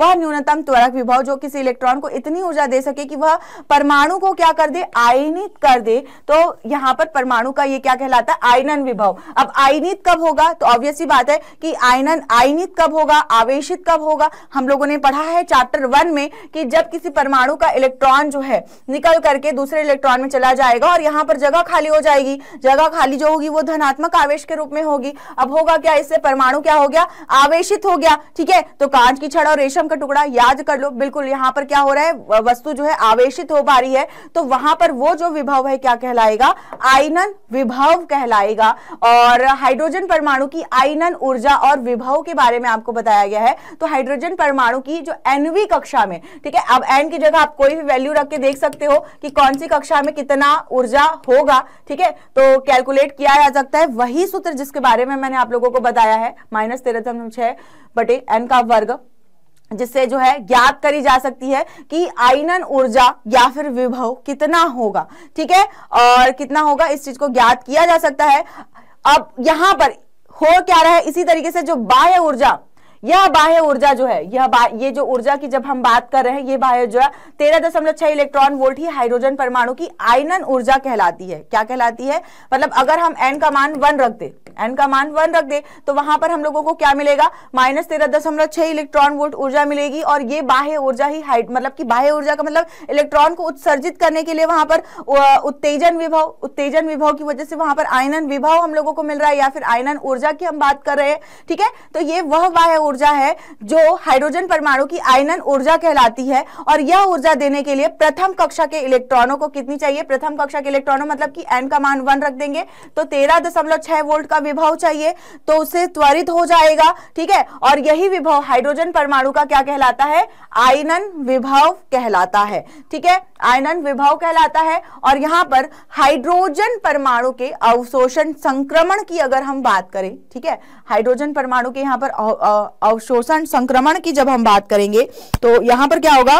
[SPEAKER 1] वह न्यूनतम त्वरक विभव जो किसी इलेक्ट्रॉन को इतनी ऊर्जा दे सके कि वह परमाणु को क्या कर दे आयनित कर दे तो यहां पर परमाणु का यह क्या कहलाता है आयनन विभव अब आयनित कब होगा तो ऑब्वियसली बात है कि आयनन आयनित कब होगा आवेशित कब होगा हम लोगों ने पढ़ा है चैप्टर वन में कि जब किसी परमाणु का इलेक्ट्रॉन जो है निकल करके दूसरे इलेक्ट्रॉन में चला जाएगा और यहाँ पर जगह खाली हो जाएगी जगह खाली जो होगी वो धनात्मक आवेश के रूप में होगी अब होगा क्या इससे परमाणु क्या हो गया आवेशित हो गया ठीक है तो कांच की छड़ और रेशम का टुकड़ा याद कर लो बिल्कुल यहाँ पर क्या हो रहा है वस्तु जो है आवेशित हो पा रही है तो वहां पर वो जो विभव है क्या कहलाएगा आइनन विभव कहलाएगा और हाइड्रोजन परमाणु की आइनन ऊर्जा और विभव के बारे में आपको बताया गया है तो हाइड्रोजन परमाणु की जो एनवी कक्षा में ठीक है अब एन की जगह आप कोई भी वैल्यू रख के देख सकते हो कि कौन सी कक्षा में कितना ऊर्जा होगा ठीक है तो कैलकुलेट किया जा सकता है वही सूत्र जिसके बारे में मैंने आप लोगों को बताया है माइनस बटे एन का वर्ग जिससे जो है ज्ञात करी जा सकती है कि आइनन ऊर्जा या फिर विभव कितना होगा ठीक है और कितना होगा इस चीज को ज्ञात किया जा सकता है अब यहां पर हो क्या रहा है इसी तरीके से जो बाह्य ऊर्जा यह बाह्य ऊर्जा जो है यह ये जो ऊर्जा की जब हम बात कर रहे हैं ये बाह्य जो है तेरह दशमलव छह इलेक्ट्रॉन वोल्ट ही हाइड्रोजन परमाणु की आयनन ऊर्जा कहलाती है क्या कहलाती है मतलब अगर हम एन का मान वन रख दे एन का मान वन रख दे तो वहां पर हम लोगों को क्या मिलेगा माइनस तेरह दशमलव छह इलेक्ट्रॉन वोल्ट ऊर्जा मिलेगी और ये बाह्य ऊर्जा ही हाइड मतलब की बाह्य ऊर्जा का मतलब इलेक्ट्रॉन को उत्सर्जित करने के लिए वहां पर उत्तेजन विभव उत्तेजन विभव की वजह से वहां पर आयनन विभव हम लोगों को मिल रहा है या फिर आयनन ऊर्जा की हम बात कर रहे हैं ठीक है तो ये वह बाह्य ऊर्जा है जो हाइड्रोजन परमाणु की आयनन ऊर्जा कहलाती है और यह ऊर्जा देने के लिए प्रथम कक्षा के इलेक्ट्रॉनों को कितनी चाहिए प्रथम कक्षा के इलेक्ट्रॉनों मतलब कि एन का मान वन रख देंगे तो तेरह दशमलव छह वोल्ट का विभव चाहिए तो उससे त्वरित हो जाएगा ठीक है और यही विभव हाइड्रोजन परमाणु का क्या कहलाता है आयनन विभव कहलाता है ठीक है आयनन विभव कहलाता है और यहां पर हाइड्रोजन परमाणु के अवशोषण संक्रमण की अगर हम बात करें ठीक है हाइड्रोजन परमाणु के यहां पर अवशोषण संक्रमण की जब हम बात करेंगे तो यहाँ पर क्या होगा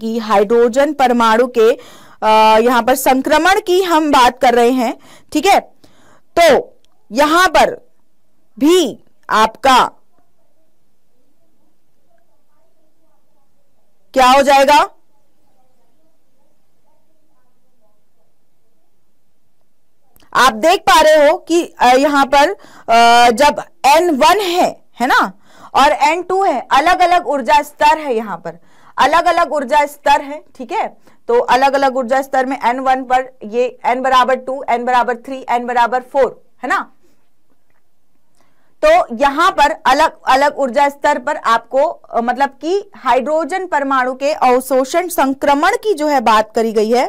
[SPEAKER 1] कि हाइड्रोजन परमाणु के यहाँ पर संक्रमण की हम बात कर रहे हैं ठीक है तो यहां पर भी आपका क्या हो जाएगा आप देख पा रहे हो कि यहां पर जब N1 है है ना और एन टू है अलग अलग ऊर्जा स्तर है यहाँ पर अलग अलग ऊर्जा स्तर है ठीक है तो अलग अलग ऊर्जा स्तर में एन वन पर ये एन बराबर टू एन बराबर थ्री एन बराबर फोर है ना तो यहां पर अलग अलग ऊर्जा स्तर पर आपको मतलब कि हाइड्रोजन परमाणु के अवशोषण संक्रमण की जो है बात करी गई है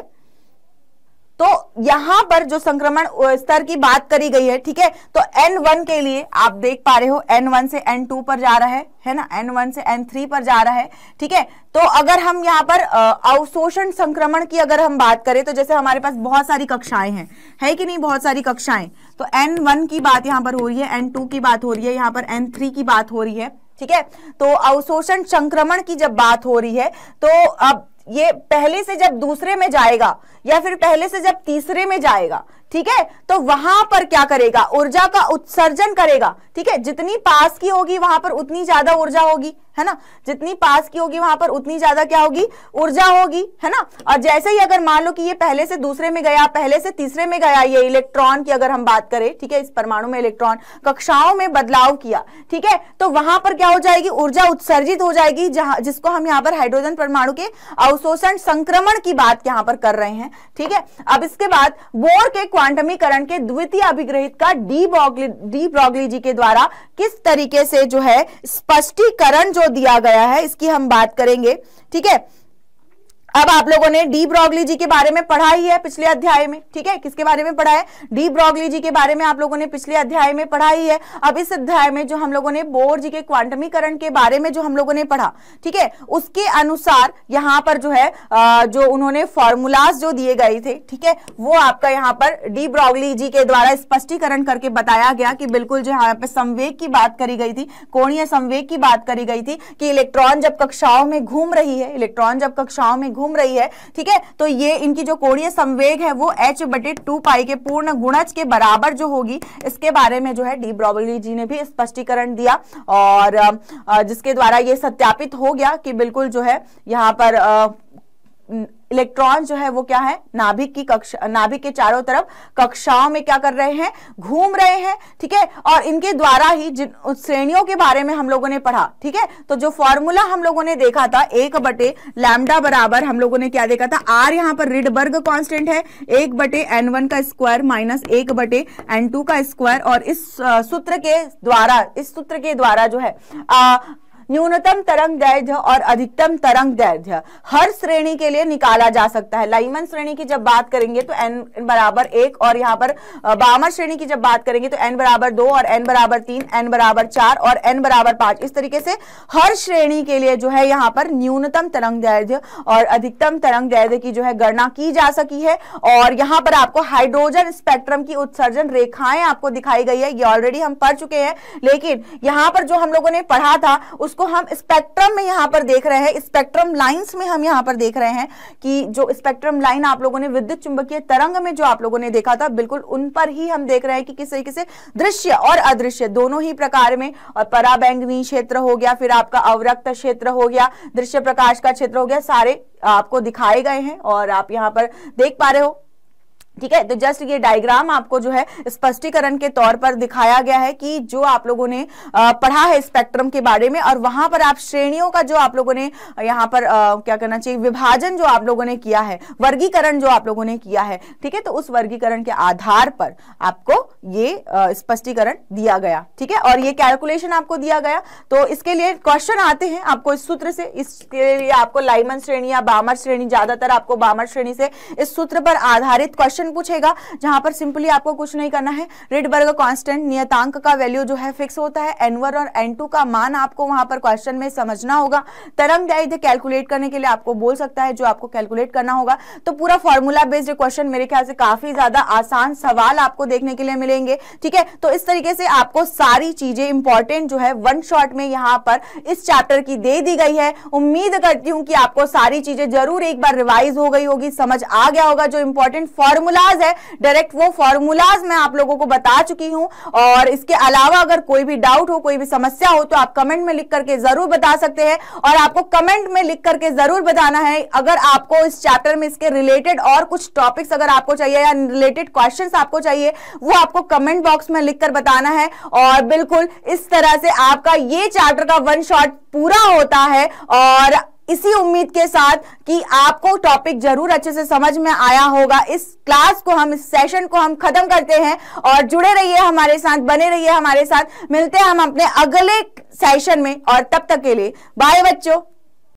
[SPEAKER 1] तो यहां पर जो संक्रमण स्तर की बात करी गई है ठीक है तो N1 के लिए आप देख पा रहे हो N1 से N2 पर जा रहा है है ना N1 से N3 पर जा रहा है ठीक है तो अगर हम यहाँ पर अवशोषण संक्रमण की अगर हम बात करें तो जैसे हमारे पास बहुत सारी कक्षाएं हैं है कि नहीं बहुत सारी कक्षाएं तो वन की बात यहाँ पर हो रही है टू की बात हो रही है यहाँ पर थ्री की बात हो रही है ठीक है तो अवशोषण संक्रमण की जब बात हो रही है तो अब ये पहले से जब दूसरे में जाएगा या फिर पहले से जब तीसरे में जाएगा ठीक है तो वहां पर क्या करेगा ऊर्जा का उत्सर्जन करेगा ठीक है जितनी पास की होगी वहां पर उतनी ज्यादा ऊर्जा होगी है ना जितनी पास की होगी वहां पर उतनी ज्यादा क्या होगी ऊर्जा होगी है ना और जैसे ही अगर मान लो कि ये पहले से दूसरे में गया पहले से तीसरे में गया ये इलेक्ट्रॉन की अगर हम बात करें ठीक है इस परमाणु में इलेक्ट्रॉन कक्षाओं में बदलाव किया ठीक है तो वहां पर क्या हो जाएगी ऊर्जा उत्सर्जित हो जाएगी जहां जिसको हम यहाँ पर हाइड्रोजन परमाणु के अवशोषण संक्रमण की बात यहाँ पर कर रहे हैं ठीक है अब इसके बाद बोर के क्वार क्वांटमीकरण के द्वितीय अभिग्रहित का de Broglie de Broglie ji के द्वारा किस तरीके से जो है स्पष्टीकरण जो दिया गया है इसकी हम बात करेंगे ठीक है अब आप लोगों ने डी ब्रॉगली जी के बारे में पढ़ा ही है पिछले अध्याय में ठीक है किसके बारे में पढ़ा है डी ब्रॉगली जी के बारे में आप लोगों ने पिछले अध्याय में पढ़ा ही है अब इस अध्याय में जो हम लोगों ने बोर जी के क्वांटमीकरण के बारे में जो हम लोगों ने पढ़ा ठीक है उसके अनुसार यहाँ पर जो है जो उन्होंने फॉर्मूलाज जो दिए गए थे ठीक है वो आपका यहाँ पर डी ब्रॉगली जी के द्वारा स्पष्टीकरण करके बताया गया कि बिल्कुल जो यहाँ पे संवेग की बात करी गई थी कोणीय संवेग की बात करी गई थी कि इलेक्ट्रॉन जब कक्षाओं में घूम रही है इलेक्ट्रॉन जब कक्षाओं में घूम घूम रही है ठीक है तो ये इनकी जो कोणीय संवेग है वो एच बटे टू पाई के पूर्ण गुणज के बराबर जो होगी इसके बारे में जो है डी ब्रॉबली जी ने भी स्पष्टीकरण दिया और जिसके द्वारा ये सत्यापित हो गया कि बिल्कुल जो है यहाँ पर इलेक्ट्रॉन जो है वो क्या है नाभिक की कक्षा नाभिक के चारों तरफ कक्षाओं में क्या कर रहे हैं घूम रहे हैं ठीक है और इनके द्वारा ही जिन श्रेणियों के बारे में हम लोगों ने पढ़ा ठीक है तो जो फॉर्मूला हम लोगों ने देखा था एक बटे लैमडा बराबर हम लोगों ने क्या देखा था आर यहाँ पर रिडबर्ग कॉन्स्टेंट है एक बटे एन वन का स्क्वायर माइनस एक बटे एन टू का स्क्वायर और इस सूत्र के द्वारा इस सूत्र के द्वारा जो है आ, न्यूनतम तरंग दैर्ध्य और अधिकतम तरंग दैर्ध्य हर श्रेणी के लिए निकाला जा सकता है लाइमन श्रेणी की जब बात करेंगे तो एन बराबर एक और यहाँ पर बामर श्रेणी की जब बात करेंगे तो एन बराबर दो और एन बराबर तीन एन बराबर चार और एन बराबर पांच इस तरीके से हर श्रेणी के लिए जो है यहाँ पर न्यूनतम तरंग दैर्ध्य और अधिकतम तरंग दैर्ध्य की जो है गणना की जा सकी है और यहाँ पर आपको हाइड्रोजन स्पेक्ट्रम की उत्सर्जन रेखाएं आपको दिखाई गई है ये ऑलरेडी हम पढ़ चुके हैं लेकिन यहाँ पर जो हम लोगों ने पढ़ा था उस उसको हम स्पेक्ट्रम में यहाँ पर देख रहे हैं स्पेक्ट्रम लाइंस में हम यहाँ पर देख रहे हैं कि जो स्पेक्ट्रम लाइन आप लोगों ने विद्युत चुंबकीय तरंग में जो आप लोगों ने देखा था बिल्कुल उन पर ही हम देख रहे हैं कि किस तरीके से दृश्य और अदृश्य दोनों ही प्रकार में और पराबैंगनी क्षेत्र हो गया फिर आपका अवरक्त क्षेत्र हो गया दृश्य प्रकाश का क्षेत्र हो गया सारे आपको दिखाए गए हैं और आप यहाँ पर देख पा रहे हो ठीक है तो जस्ट ये डायग्राम आपको जो है स्पष्टीकरण के तौर पर दिखाया गया है कि जो आप लोगों ने पढ़ा है स्पेक्ट्रम के बारे में और वहां पर आप श्रेणियों का जो आप लोगों ने यहाँ पर क्या करना चाहिए विभाजन जो आप लोगों ने किया है वर्गीकरण जो आप लोगों ने किया है ठीक है तो उस वर्गीकरण के आधार पर आपको ये स्पष्टीकरण दिया गया ठीक है और ये कैलकुलेशन आपको दिया गया तो इसके लिए क्वेश्चन आते हैं आपको इस सूत्र से इसके लिए आपको लाइमन श्रेणी या बामर श्रेणी ज्यादातर आपको बामर श्रेणी से इस सूत्र पर आधारित क्वेश्चन क्वेश्चन पूछेगा जहां पर सिंपली आपको कुछ नहीं करना है रिडबर्ग कांस्टेंट नियतांक का वैल्यू जो है फिक्स होता है एन और एन का मान आपको वहां पर क्वेश्चन में समझना होगा तरंग दैर्घ्य कैलकुलेट करने के लिए आपको बोल सकता है जो आपको कैलकुलेट करना होगा तो पूरा फॉर्मूला बेस्ड क्वेश्चन मेरे ख्याल से काफी ज्यादा आसान सवाल आपको देखने के लिए मिलेंगे ठीक है तो इस तरीके से आपको सारी चीजें इंपॉर्टेंट जो है वन शॉट में यहाँ पर इस चैप्टर की दे दी गई है उम्मीद करती हूँ कि आपको सारी चीजें जरूर एक बार रिवाइज हो गई होगी समझ आ गया होगा जो इंपॉर्टेंट फॉर्मूला फॉर्मूलाज है डायरेक्ट वो फॉर्मूलाज मैं आप लोगों को बता चुकी हूं और इसके अलावा अगर कोई भी डाउट हो कोई भी समस्या हो तो आप कमेंट में लिख करके जरूर बता सकते हैं और आपको कमेंट में लिख करके जरूर बताना है अगर आपको इस चैप्टर में इसके रिलेटेड और कुछ टॉपिक्स अगर आपको चाहिए या रिलेटेड क्वेश्चन आपको चाहिए वो आपको कमेंट बॉक्स में लिख कर बताना है और बिल्कुल इस तरह से आपका ये चैप्टर का वन शॉट पूरा होता है और इसी उम्मीद के साथ कि आपको टॉपिक जरूर अच्छे से समझ में आया होगा इस क्लास को हम इस सेशन को हम खत्म करते हैं और जुड़े रहिए हमारे साथ बने रहिए हमारे साथ मिलते हैं हम अपने अगले सेशन में और तब तक के लिए बाय बच्चों